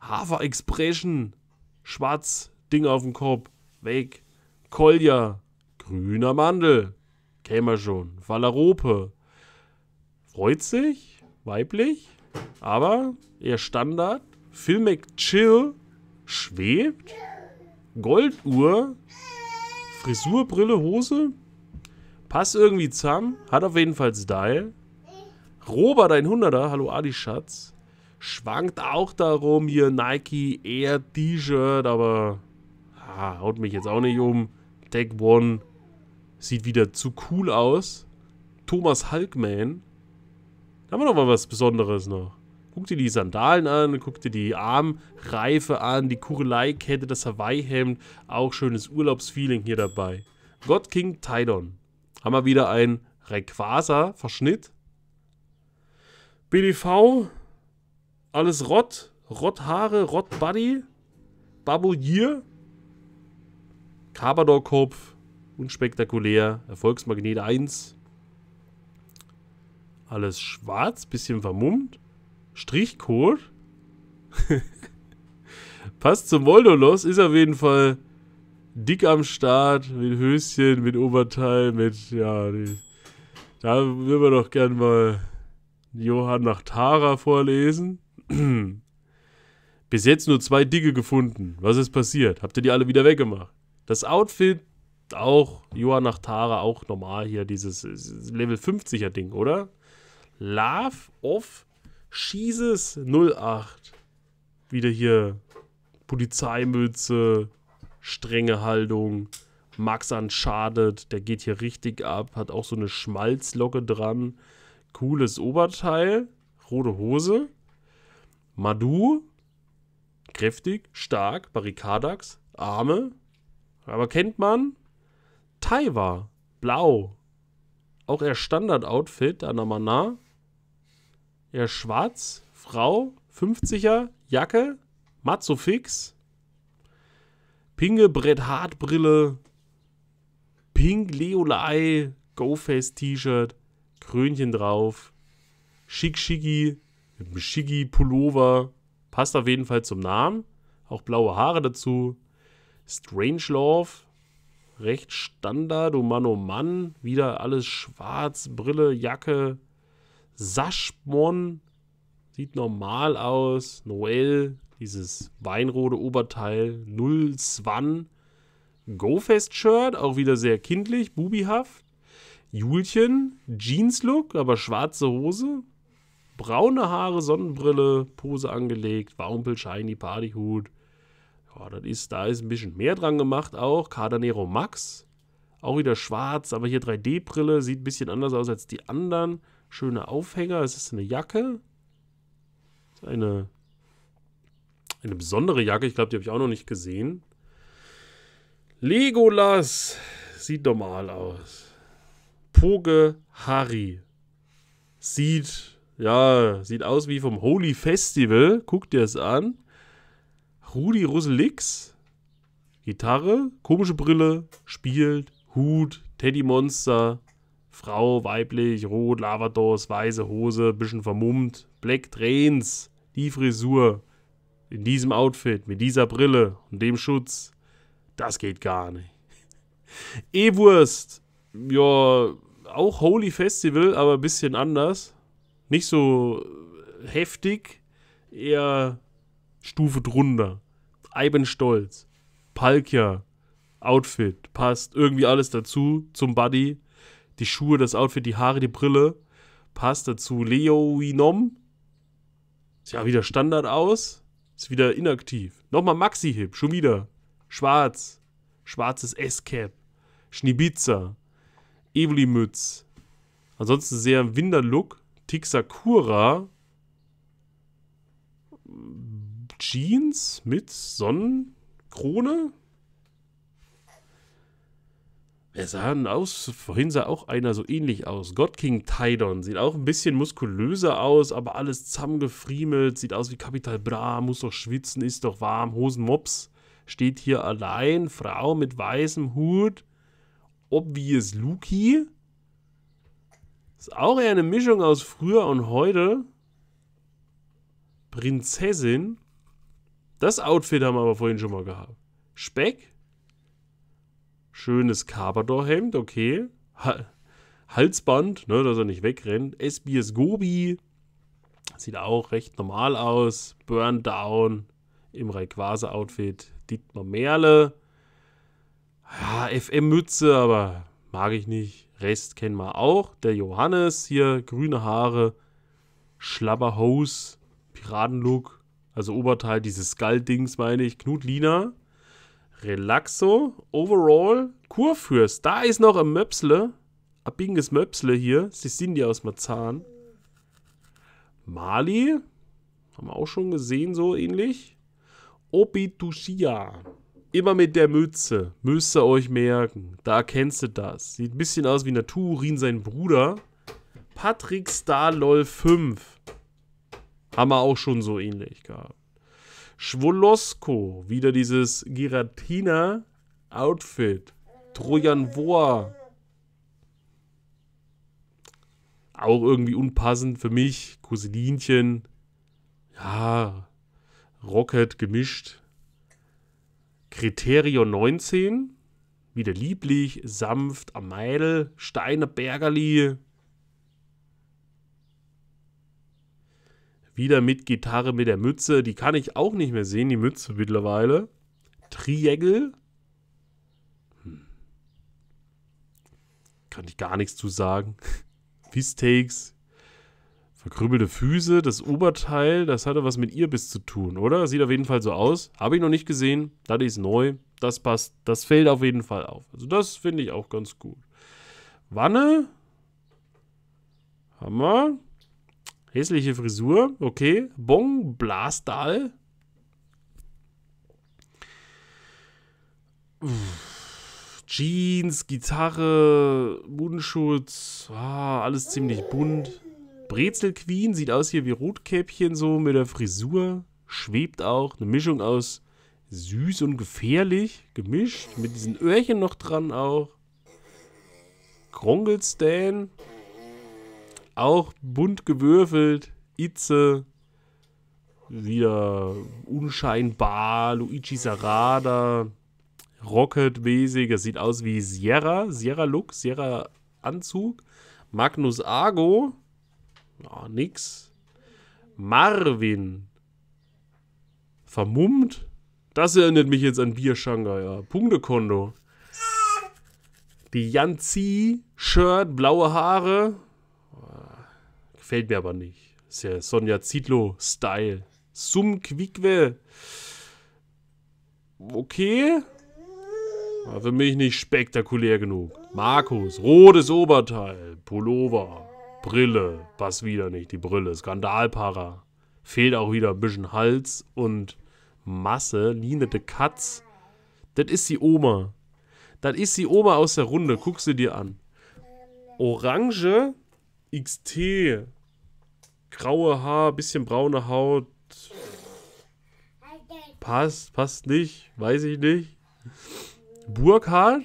Hafer-Expression, schwarz, Ding auf dem Kopf, weg, Kolja, grüner Mandel, käme schon, Valerope, freut sich, weiblich, aber eher Standard, Filmek Chill, schwebt. Golduhr. Frisur, Brille, Hose. Passt irgendwie zusammen. Hat auf jeden Fall Style. Robert, ein Hunderter. Hallo Adi, Schatz. Schwankt auch darum hier Nike Air T-Shirt, aber ah, haut mich jetzt auch nicht um. Deck One sieht wieder zu cool aus. Thomas Hulkman. Da haben wir noch mal was Besonderes noch. Guck dir die Sandalen an, guck dir die Armreife an, die Kureleikette, das Hawaii-Hemd. Auch schönes Urlaubsfeeling hier dabei. God King Tidon. Haben wir wieder ein Rayquaza-Verschnitt. BDV. Alles Rott. Rotthaare, Rottbuddy. Year. Kabador-Kopf. Unspektakulär. Erfolgsmagnet 1. Alles schwarz, bisschen vermummt. Strichcode? Passt zum Moldolos, ist auf jeden Fall dick am Start, mit Höschen, mit Oberteil, mit, ja, die, da will man doch gern mal Johann nach Tara vorlesen. Bis jetzt nur zwei Dicke gefunden. Was ist passiert? Habt ihr die alle wieder weggemacht? Das Outfit auch, Johann nach Tara auch normal hier, dieses Level 50er Ding, oder? Love of Schießes 08. Wieder hier Polizeimütze, strenge Haltung. Max unschadet, der geht hier richtig ab, hat auch so eine Schmalzlocke dran. Cooles Oberteil, rote Hose. Madu, kräftig, stark, Barrikadax, Arme. Aber kennt man? Taiwa, blau. Auch er Standard-Outfit Anamana. Ja, schwarz, Frau, 50er, Jacke, Mazofix, Pinge, Brett Hart Brille, Pink Leolei, Go-Face T-Shirt, Krönchen drauf, Schick Schicki, mit einem Schicki Pullover, passt auf jeden Fall zum Namen, auch blaue Haare dazu, Strange Love, recht Standard, oh Mann, oh Mann, wieder alles schwarz, Brille, Jacke, Saschmon sieht normal aus. Noel, dieses weinrote Oberteil. Null Swan. Go-Fest-Shirt, auch wieder sehr kindlich, bubihaft. Julchen, Jeans-Look, aber schwarze Hose. Braune Haare, Sonnenbrille, Pose angelegt, Wampel, Shiny, Partyhut. Ja, das ist, da ist ein bisschen mehr dran gemacht auch. Cardanero Max, auch wieder schwarz, aber hier 3D-Brille, sieht ein bisschen anders aus als die anderen schöne Aufhänger. Es ist eine Jacke. Eine, eine besondere Jacke. Ich glaube, die habe ich auch noch nicht gesehen. Legolas sieht normal aus. Poge Harry sieht, ja, sieht aus wie vom Holy Festival. Guckt dir es an. Rudi Russelix, Gitarre, komische Brille, spielt, Hut, Teddy Monster, Frau, weiblich, rot, Lavados, weiße Hose, bisschen vermummt, Black Trains, die Frisur, in diesem Outfit, mit dieser Brille und dem Schutz, das geht gar nicht. E-Wurst, ja, auch Holy Festival, aber ein bisschen anders. Nicht so äh, heftig, eher Stufe drunter. Eibenstolz, Palkia, Outfit, passt irgendwie alles dazu zum Buddy. Die Schuhe, das Outfit, die Haare, die Brille. Passt dazu. Leo Winom. Sieht ja wieder Standard aus. Ist wieder inaktiv. Nochmal Maxi-Hip. Schon wieder. Schwarz. Schwarzes S-Cap. Schnibiza. Evoli-Mütz. Ansonsten sehr Winder-Look. Tixakura. Jeans mit Sonnenkrone. Er sah aus? Vorhin sah auch einer so ähnlich aus. God King Tidon sieht auch ein bisschen muskulöser aus, aber alles zusammengefriemelt. Sieht aus wie Capital Bra, muss doch schwitzen, ist doch warm. Hosenmops steht hier allein. Frau mit weißem Hut. Obvious Luki. Ist auch eher eine Mischung aus früher und heute. Prinzessin. Das Outfit haben wir aber vorhin schon mal gehabt. Speck. Schönes Kabador-Hemd, okay. Halsband, ne, dass er nicht wegrennt. SBS Gobi. Sieht auch recht normal aus. Burn Down im Rayquaza-Outfit. Dietmar Merle. Ja, FM-Mütze, aber mag ich nicht. Rest kennen wir auch. Der Johannes hier, grüne Haare, Schlabber Hose. Piratenlook, also Oberteil, dieses Skull-Dings meine ich. Knut Lina, Relaxo, Overall, Kurfürst. Da ist noch ein Möpsle. Abbigendes Möpsle hier. Sie sind ja aus Marzahn. Mali. Haben wir auch schon gesehen, so ähnlich. Obetushia. Immer mit der Mütze. Müsst ihr euch merken. Da erkennst du das. Sieht ein bisschen aus wie Naturin, sein Bruder. Patrick Star LOL 5. Haben wir auch schon so ähnlich gehabt. Schwolosko, wieder dieses Giratina-Outfit. Trojan Voa. Auch irgendwie unpassend für mich. Cousininchen. Ja. Rocket gemischt. Kriterion 19. Wieder lieblich, sanft, am Meidel, Steiner Bergerli. Wieder mit Gitarre, mit der Mütze. Die kann ich auch nicht mehr sehen, die Mütze mittlerweile. Triegel. Hm. Kann ich gar nichts zu sagen. Fistakes. Verkrüppelte Füße, das Oberteil, das hatte was mit ihr bis zu tun, oder? Sieht auf jeden Fall so aus. Habe ich noch nicht gesehen. Das ist neu. Das passt. Das fällt auf jeden Fall auf. Also das finde ich auch ganz gut. Wanne. Hammer. Hässliche Frisur, okay. Bong Blastal. Jeans, Gitarre, Mundschutz, ah, alles ziemlich bunt. Brezel Queen sieht aus hier wie Rotkäppchen so mit der Frisur. Schwebt auch, eine Mischung aus süß und gefährlich, gemischt, mit diesen Öhrchen noch dran auch. Krongelstan, auch bunt gewürfelt. Itze, wieder unscheinbar, Luigi Sarada, Rocket Wesig, das sieht aus wie Sierra, Sierra Look, Sierra Anzug, Magnus Argo, ja, nix, Marvin, vermummt, das erinnert mich jetzt an Bier Shanghai, ja. Punktekonto. Die Yanzi, Shirt, blaue Haare, äh, gefällt mir aber nicht. Ist ja Sonja Zietlow-Style. Sum Quickwe. Okay. War für mich nicht spektakulär genug. Markus, rotes Oberteil, Pullover, Brille. Passt wieder nicht, die Brille. Skandalpara. Fehlt auch wieder ein bisschen Hals und Masse. de Katz. Das ist die Oma. Das ist die Oma aus der Runde. Guck sie dir an. Orange XT. Graue Haar, bisschen braune Haut. Passt, passt nicht, weiß ich nicht. Burkhard?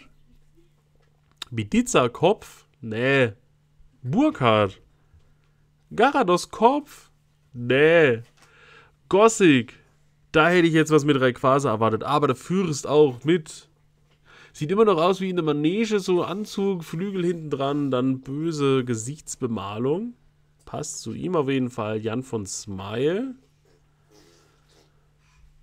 Bidiza Kopf? Nee. Burkhard? Garados Kopf? Nee. Gossig? Da hätte ich jetzt was mit Rayquaza erwartet, aber der Führer ist auch mit Sieht immer noch aus wie eine Manege, so Anzug, Flügel hinten dran, dann böse Gesichtsbemalung. Passt zu ihm auf jeden Fall. Jan von Smile.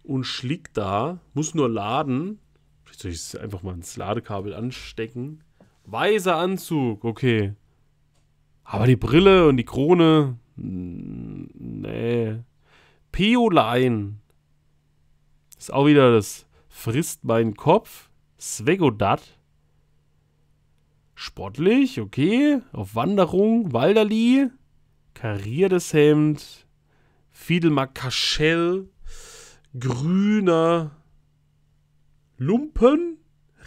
Und schlick da. Muss nur laden. Vielleicht soll ich es einfach mal ins Ladekabel anstecken. Weißer Anzug, okay. Aber die Brille und die Krone. Nee. Peolein. Ist auch wieder das frisst meinen Kopf. Svegodat. Sportlich, okay. Auf Wanderung, Walderli. Kariertes Hemd. Fiedelmar Kaschel. Grüner. Lumpen.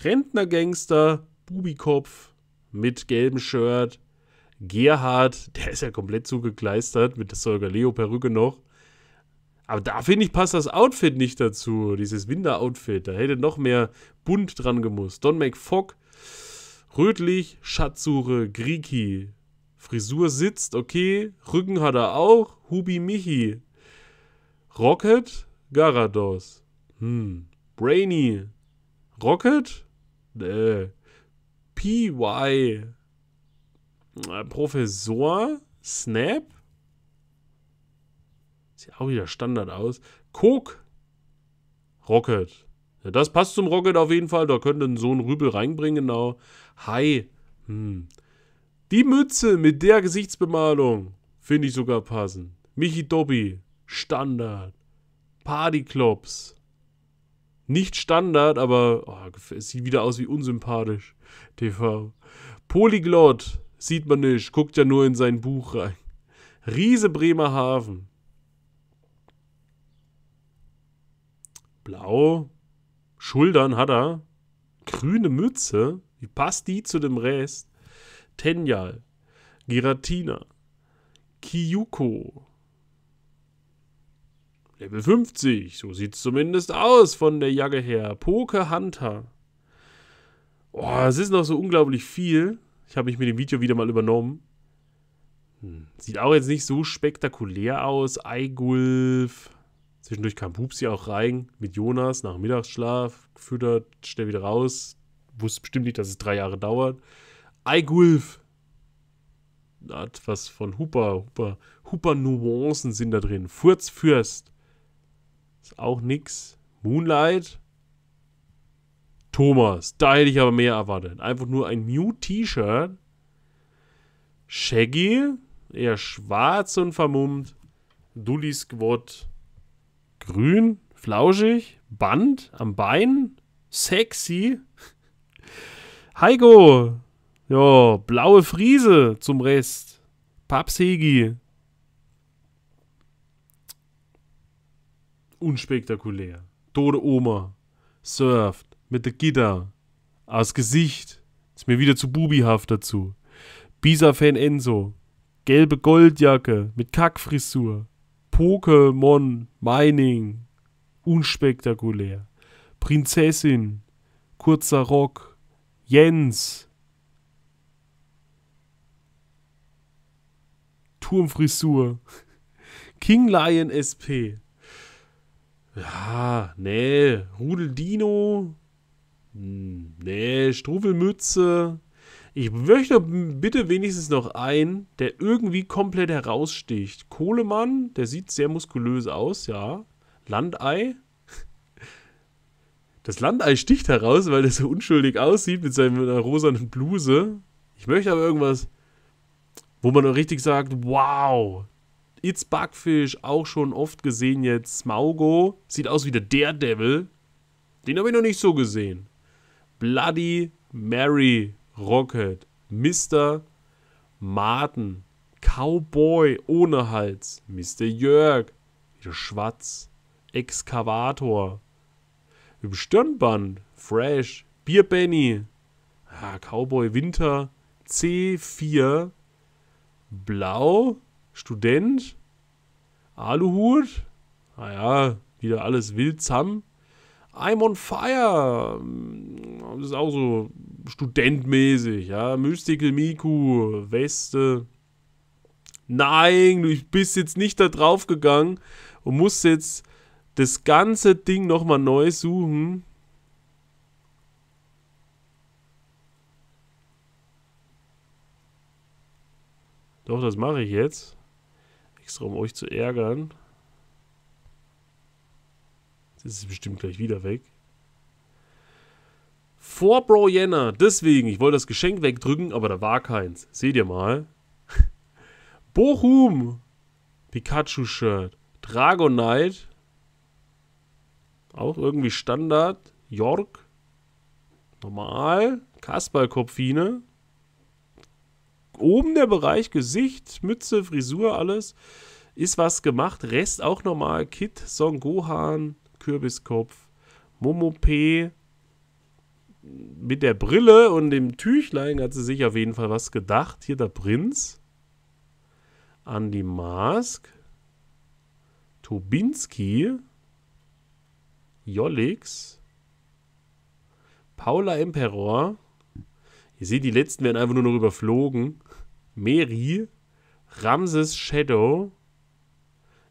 Rentnergangster. Bubikopf. Mit gelbem Shirt. Gerhard, der ist ja komplett zugekleistert mit der Säuger Leo Perücke noch. Aber da finde ich, passt das Outfit nicht dazu. Dieses Winter-Outfit. Da hätte noch mehr bunt dran gemusst. Don McFock, rötlich, Schatzsuche, Griki. Frisur sitzt, okay. Rücken hat er auch. Hubi Michi. Rocket, Garados. Hm. Brainy. Rocket? Äh. PY. Professor? Snap? auch wieder Standard aus. Coke. Rocket. Ja, das passt zum Rocket auf jeden Fall. Da könnte so ein Rübel reinbringen, genau. Hi. Hm. Die Mütze mit der Gesichtsbemalung. Finde ich sogar passend. Michi Dobby. Standard. Partyclops. Nicht Standard, aber oh, es sieht wieder aus wie unsympathisch. TV. Polyglott. Sieht man nicht. Guckt ja nur in sein Buch rein. Riese Bremerhaven. Blau. Schultern hat er. Grüne Mütze. Wie passt die zu dem Rest? Tenyal. Giratina. Kiyuko. Level 50. So sieht es zumindest aus von der Jagge her. Poke Hunter. Oh, es ist noch so unglaublich viel. Ich habe mich mit dem Video wieder mal übernommen. Hm. Sieht auch jetzt nicht so spektakulär aus. Eigulf. Zwischendurch kam Pupsi auch rein mit Jonas nach dem Mittagsschlaf, gefüttert, schnell wieder raus. Wusste bestimmt nicht, dass es drei Jahre dauert. Eigulf hat was von Hooper. Hooper, Huber Nuancen sind da drin. Furzfürst ist auch nix. Moonlight. Thomas, da hätte ich aber mehr erwartet. Einfach nur ein Mew-T-Shirt. Shaggy, eher schwarz und vermummt. Dully Squad grün, flauschig, Band am Bein, sexy. Heiko, ja, blaue Friese zum Rest. Papshegi. Unspektakulär. Tode Oma. Surft mit der Gitter. Aus Gesicht. Ist mir wieder zu bubihaft dazu. Bisa-Fan Enzo. Gelbe Goldjacke mit Kackfrisur. Pokémon Mining. Unspektakulär. Prinzessin. Kurzer Rock. Jens. Turmfrisur. King Lion SP. Ja, nee. Rudel Dino. Hm, nee, Struwelmütze. Ich möchte bitte wenigstens noch einen, der irgendwie komplett heraussticht. Kohlemann, der sieht sehr muskulös aus, ja. Landei. Das Landei sticht heraus, weil er so unschuldig aussieht mit seiner rosanen Bluse. Ich möchte aber irgendwas, wo man richtig sagt, wow, It's Bugfish, auch schon oft gesehen jetzt. Smaugo, sieht aus wie der Daredevil. Den habe ich noch nicht so gesehen. Bloody Mary Rocket, Mr. Martin, Cowboy ohne Hals, Mr. Jörg, wieder Schwatz, Exkavator, im Stirnband, Fresh, Bier Benny, ah, Cowboy Winter, C4, Blau, Student, Aluhut, naja, ah wieder alles wild zusammen. I'm on fire. Das ist auch so studentmäßig, ja. Mystical Miku, Weste. Nein, du bist jetzt nicht da drauf gegangen und musst jetzt das ganze Ding nochmal neu suchen. Doch, das mache ich jetzt. Extra, um euch zu ärgern ist es bestimmt gleich wieder weg. Vor Bro Jenner, deswegen, ich wollte das Geschenk wegdrücken, aber da war keins. Seht ihr mal. Bochum, Pikachu-Shirt. Dragonite, auch irgendwie Standard. York, normal. Kasperl-Kopfine. Oben der Bereich Gesicht, Mütze, Frisur, alles ist was gemacht. Rest auch normal. Kit, Son Gohan, Kürbiskopf, Momo P. mit der Brille und dem Tüchlein hat sie sich auf jeden Fall was gedacht. Hier der Prinz, Andy Mask, Tobinski, Jollix. Paula Emperor. Ihr seht, die letzten werden einfach nur noch überflogen. Mary, Ramses Shadow.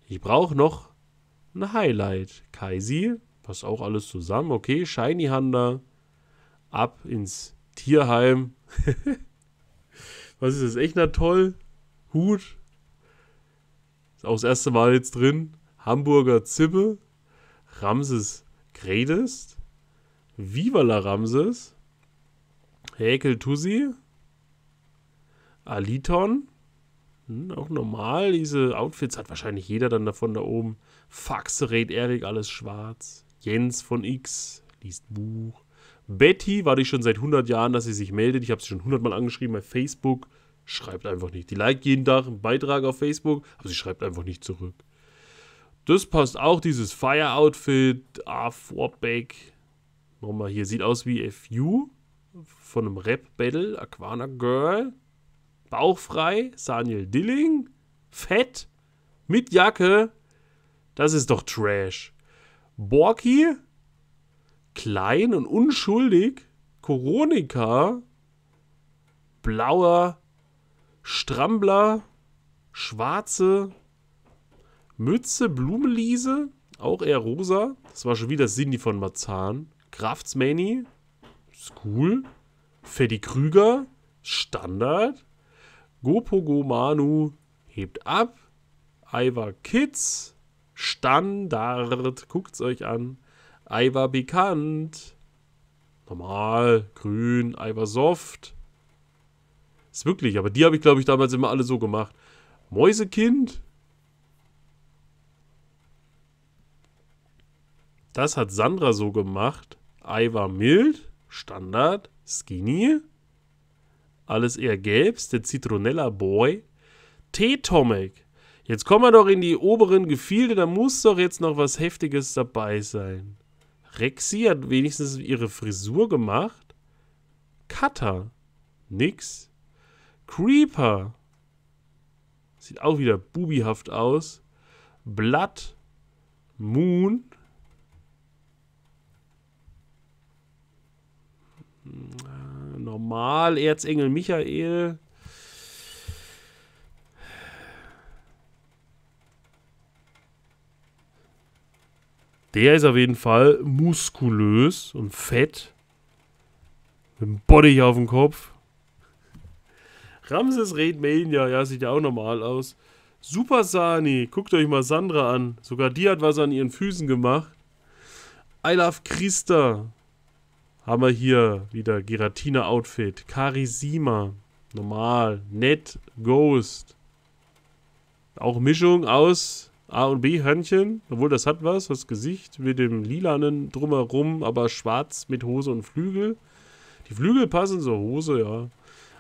Ich brauche noch ein Highlight. Kaisi, passt auch alles zusammen. Okay, Shiny Hunter. Ab ins Tierheim. Was ist das? Echt na toll. Hut. Ist auch das erste Mal jetzt drin. Hamburger Zippe. Ramses Gredest. Vivala Ramses. Häkel Tusi. Aliton. Hm, auch normal, diese Outfits hat wahrscheinlich jeder dann davon da oben. Faxe rät Erik, alles schwarz. Jens von X liest Buch. Betty warte ich schon seit 100 Jahren, dass sie sich meldet. Ich habe sie schon 100 Mal angeschrieben bei Facebook. Schreibt einfach nicht. Die liked jeden Tag einen Beitrag auf Facebook, aber sie schreibt einfach nicht zurück. Das passt auch, dieses Fire-Outfit, A4-Back. Nochmal hier, sieht aus wie FU von einem Rap-Battle, Aquana Girl bauchfrei, Daniel Dilling, fett, mit Jacke. Das ist doch Trash. Borki, klein und unschuldig, Koronika, blauer, Strambler, schwarze Mütze, Blumenliese, auch eher rosa. Das war schon wieder Cindy von Marzahn. Kraftsmanny, ist cool. Freddy Krüger, Standard. Gopogo Manu hebt ab. Ivar Kids, Standard, guckt's euch an. Ivar Bekannt, normal, grün, Ivar Soft. Ist wirklich, aber die habe ich glaube ich damals immer alle so gemacht. Mäusekind. Das hat Sandra so gemacht. Ivar Mild, Standard, Skinny alles eher gelb, der Zitronella Boy, Tomic. Jetzt kommen wir doch in die oberen Gefilde, da muss doch jetzt noch was Heftiges dabei sein. Rexy hat wenigstens ihre Frisur gemacht. Cutter. Nix. Creeper. Sieht auch wieder bubihaft aus. Blood, Moon normal Erzengel Michael. Der ist auf jeden Fall muskulös und fett. Mit einem Body auf dem Kopf. Ramses Redmania, ja, sieht ja auch normal aus. Super Sani, guckt euch mal Sandra an. Sogar die hat was an ihren Füßen gemacht. I love Christa. Haben wir hier wieder Giratina-Outfit. Karisima. Normal. Net Ghost. Auch Mischung aus A und B Hörnchen. Obwohl das hat was. Das Gesicht mit dem lilanen drumherum, aber schwarz mit Hose und Flügel. Die Flügel passen zur Hose, ja.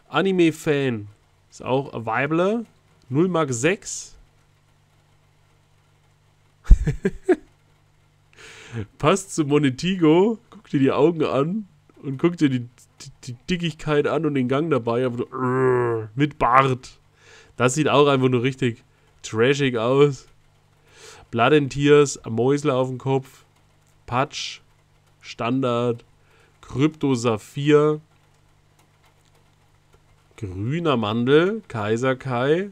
Anime-Fan. Ist auch Weibler. 0 Mark 6. Passt zu Monetigo guck dir die Augen an und guck dir die, die, die Dickigkeit an und den Gang dabei, aber du, mit Bart. Das sieht auch einfach nur richtig trashig aus. Blood and Tears, Mäusle auf dem Kopf, Patsch, Standard, Krypto Saphir, grüner Mandel, Kaiser Kai,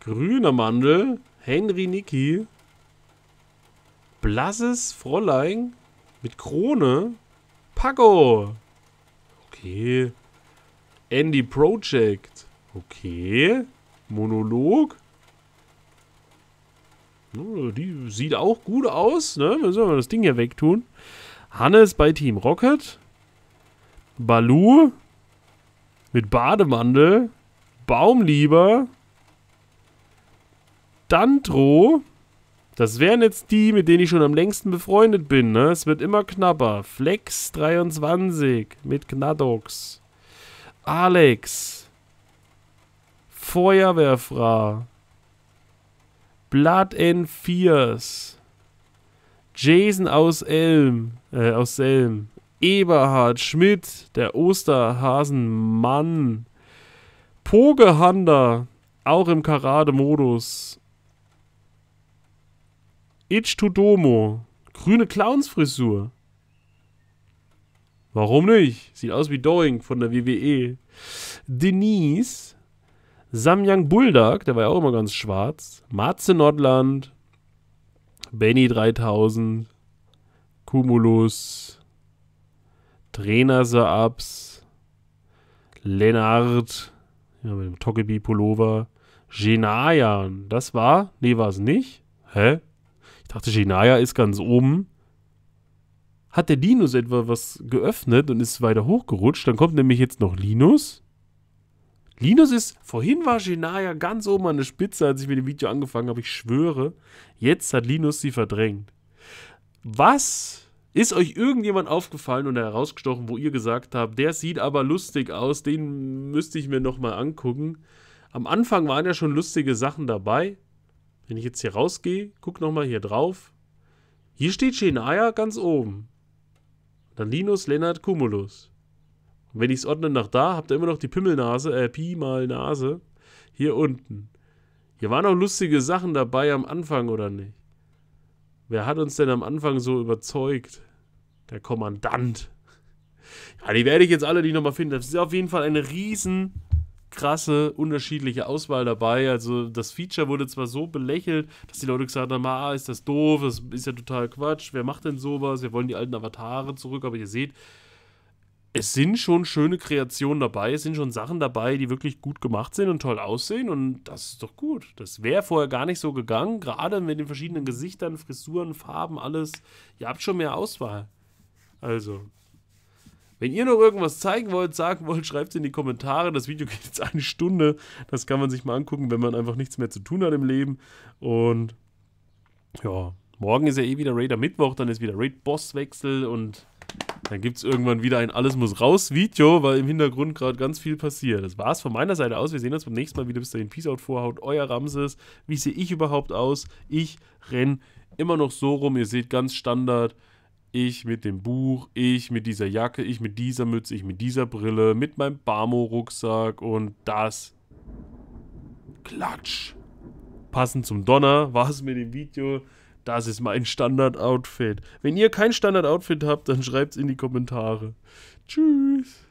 grüner Mandel, Henry Niki, blasses Fräulein, mit Krone? Paco! Okay. Andy Project. Okay. Monolog. Die sieht auch gut aus, ne? Müssen wir das Ding hier wegtun. Hannes bei Team Rocket. Balu. Mit Bademandel. Baumlieber. Dantro. Das wären jetzt die, mit denen ich schon am längsten befreundet bin, ne? Es wird immer knapper. Flex23 mit Gnadox. Alex. Feuerwehrfra. Blood and Fierce. Jason aus Elm. Äh, aus Selm. Eberhard Schmidt, der Osterhasenmann. Pogehander, auch im Karademodus. Ichtodomo. Grüne Clownsfrisur. Warum nicht? Sieht aus wie Doing von der WWE. Denise. Samyang Bulldog, der war ja auch immer ganz schwarz. Matze Nordland. Benny 3000. Cumulus. Trainer The Ups. Lennart. Ja, mit dem Togebi Pullover. Genayan. Das war? Nee, war es nicht. Hä? Dachte Shinaya ist ganz oben. Hat der Linus etwa was geöffnet und ist weiter hochgerutscht? Dann kommt nämlich jetzt noch Linus. Linus ist, vorhin war Shinaya ganz oben an der Spitze, als ich mit dem Video angefangen habe. Ich schwöre, jetzt hat Linus sie verdrängt. Was ist euch irgendjemand aufgefallen und herausgestochen, wo ihr gesagt habt, der sieht aber lustig aus, den müsste ich mir nochmal angucken? Am Anfang waren ja schon lustige Sachen dabei. Wenn ich jetzt hier rausgehe, guck nochmal hier drauf. Hier steht Shania ganz oben. Dann Linus, Lennart, Cumulus. Und wenn ich es ordne nach da, habt ihr immer noch die Pimmelnase, äh, Pi mal Nase, hier unten. Hier waren auch lustige Sachen dabei am Anfang, oder nicht? Wer hat uns denn am Anfang so überzeugt? Der Kommandant. Ja, die werde ich jetzt alle nicht nochmal finden. Das ist auf jeden Fall eine riesen krasse unterschiedliche Auswahl dabei. Also das Feature wurde zwar so belächelt, dass die Leute gesagt haben, ah, ist das doof, das ist ja total Quatsch, wer macht denn sowas, wir wollen die alten Avatare zurück, aber ihr seht, es sind schon schöne Kreationen dabei, es sind schon Sachen dabei, die wirklich gut gemacht sind und toll aussehen und das ist doch gut. Das wäre vorher gar nicht so gegangen, gerade mit den verschiedenen Gesichtern, Frisuren, Farben, alles. Ihr habt schon mehr Auswahl. Also, wenn ihr noch irgendwas zeigen wollt, sagen wollt, schreibt es in die Kommentare. Das Video geht jetzt eine Stunde. Das kann man sich mal angucken, wenn man einfach nichts mehr zu tun hat im Leben. Und ja, morgen ist ja eh wieder Raider Mittwoch, dann ist wieder Raid Bosswechsel und dann gibt es irgendwann wieder ein Alles muss raus Video, weil im Hintergrund gerade ganz viel passiert. Das war es von meiner Seite aus. Wir sehen uns beim nächsten Mal wieder. Bis dahin, Peace out, Vorhaut, euer Ramses. Wie sehe ich überhaupt aus? Ich renn immer noch so rum. Ihr seht ganz Standard ich mit dem Buch, ich mit dieser Jacke, ich mit dieser Mütze, ich mit dieser Brille, mit meinem Barmo-Rucksack und das. Klatsch. Passend zum Donner war es mit dem Video. Das ist mein Standard-Outfit. Wenn ihr kein Standard-Outfit habt, dann schreibt es in die Kommentare. Tschüss.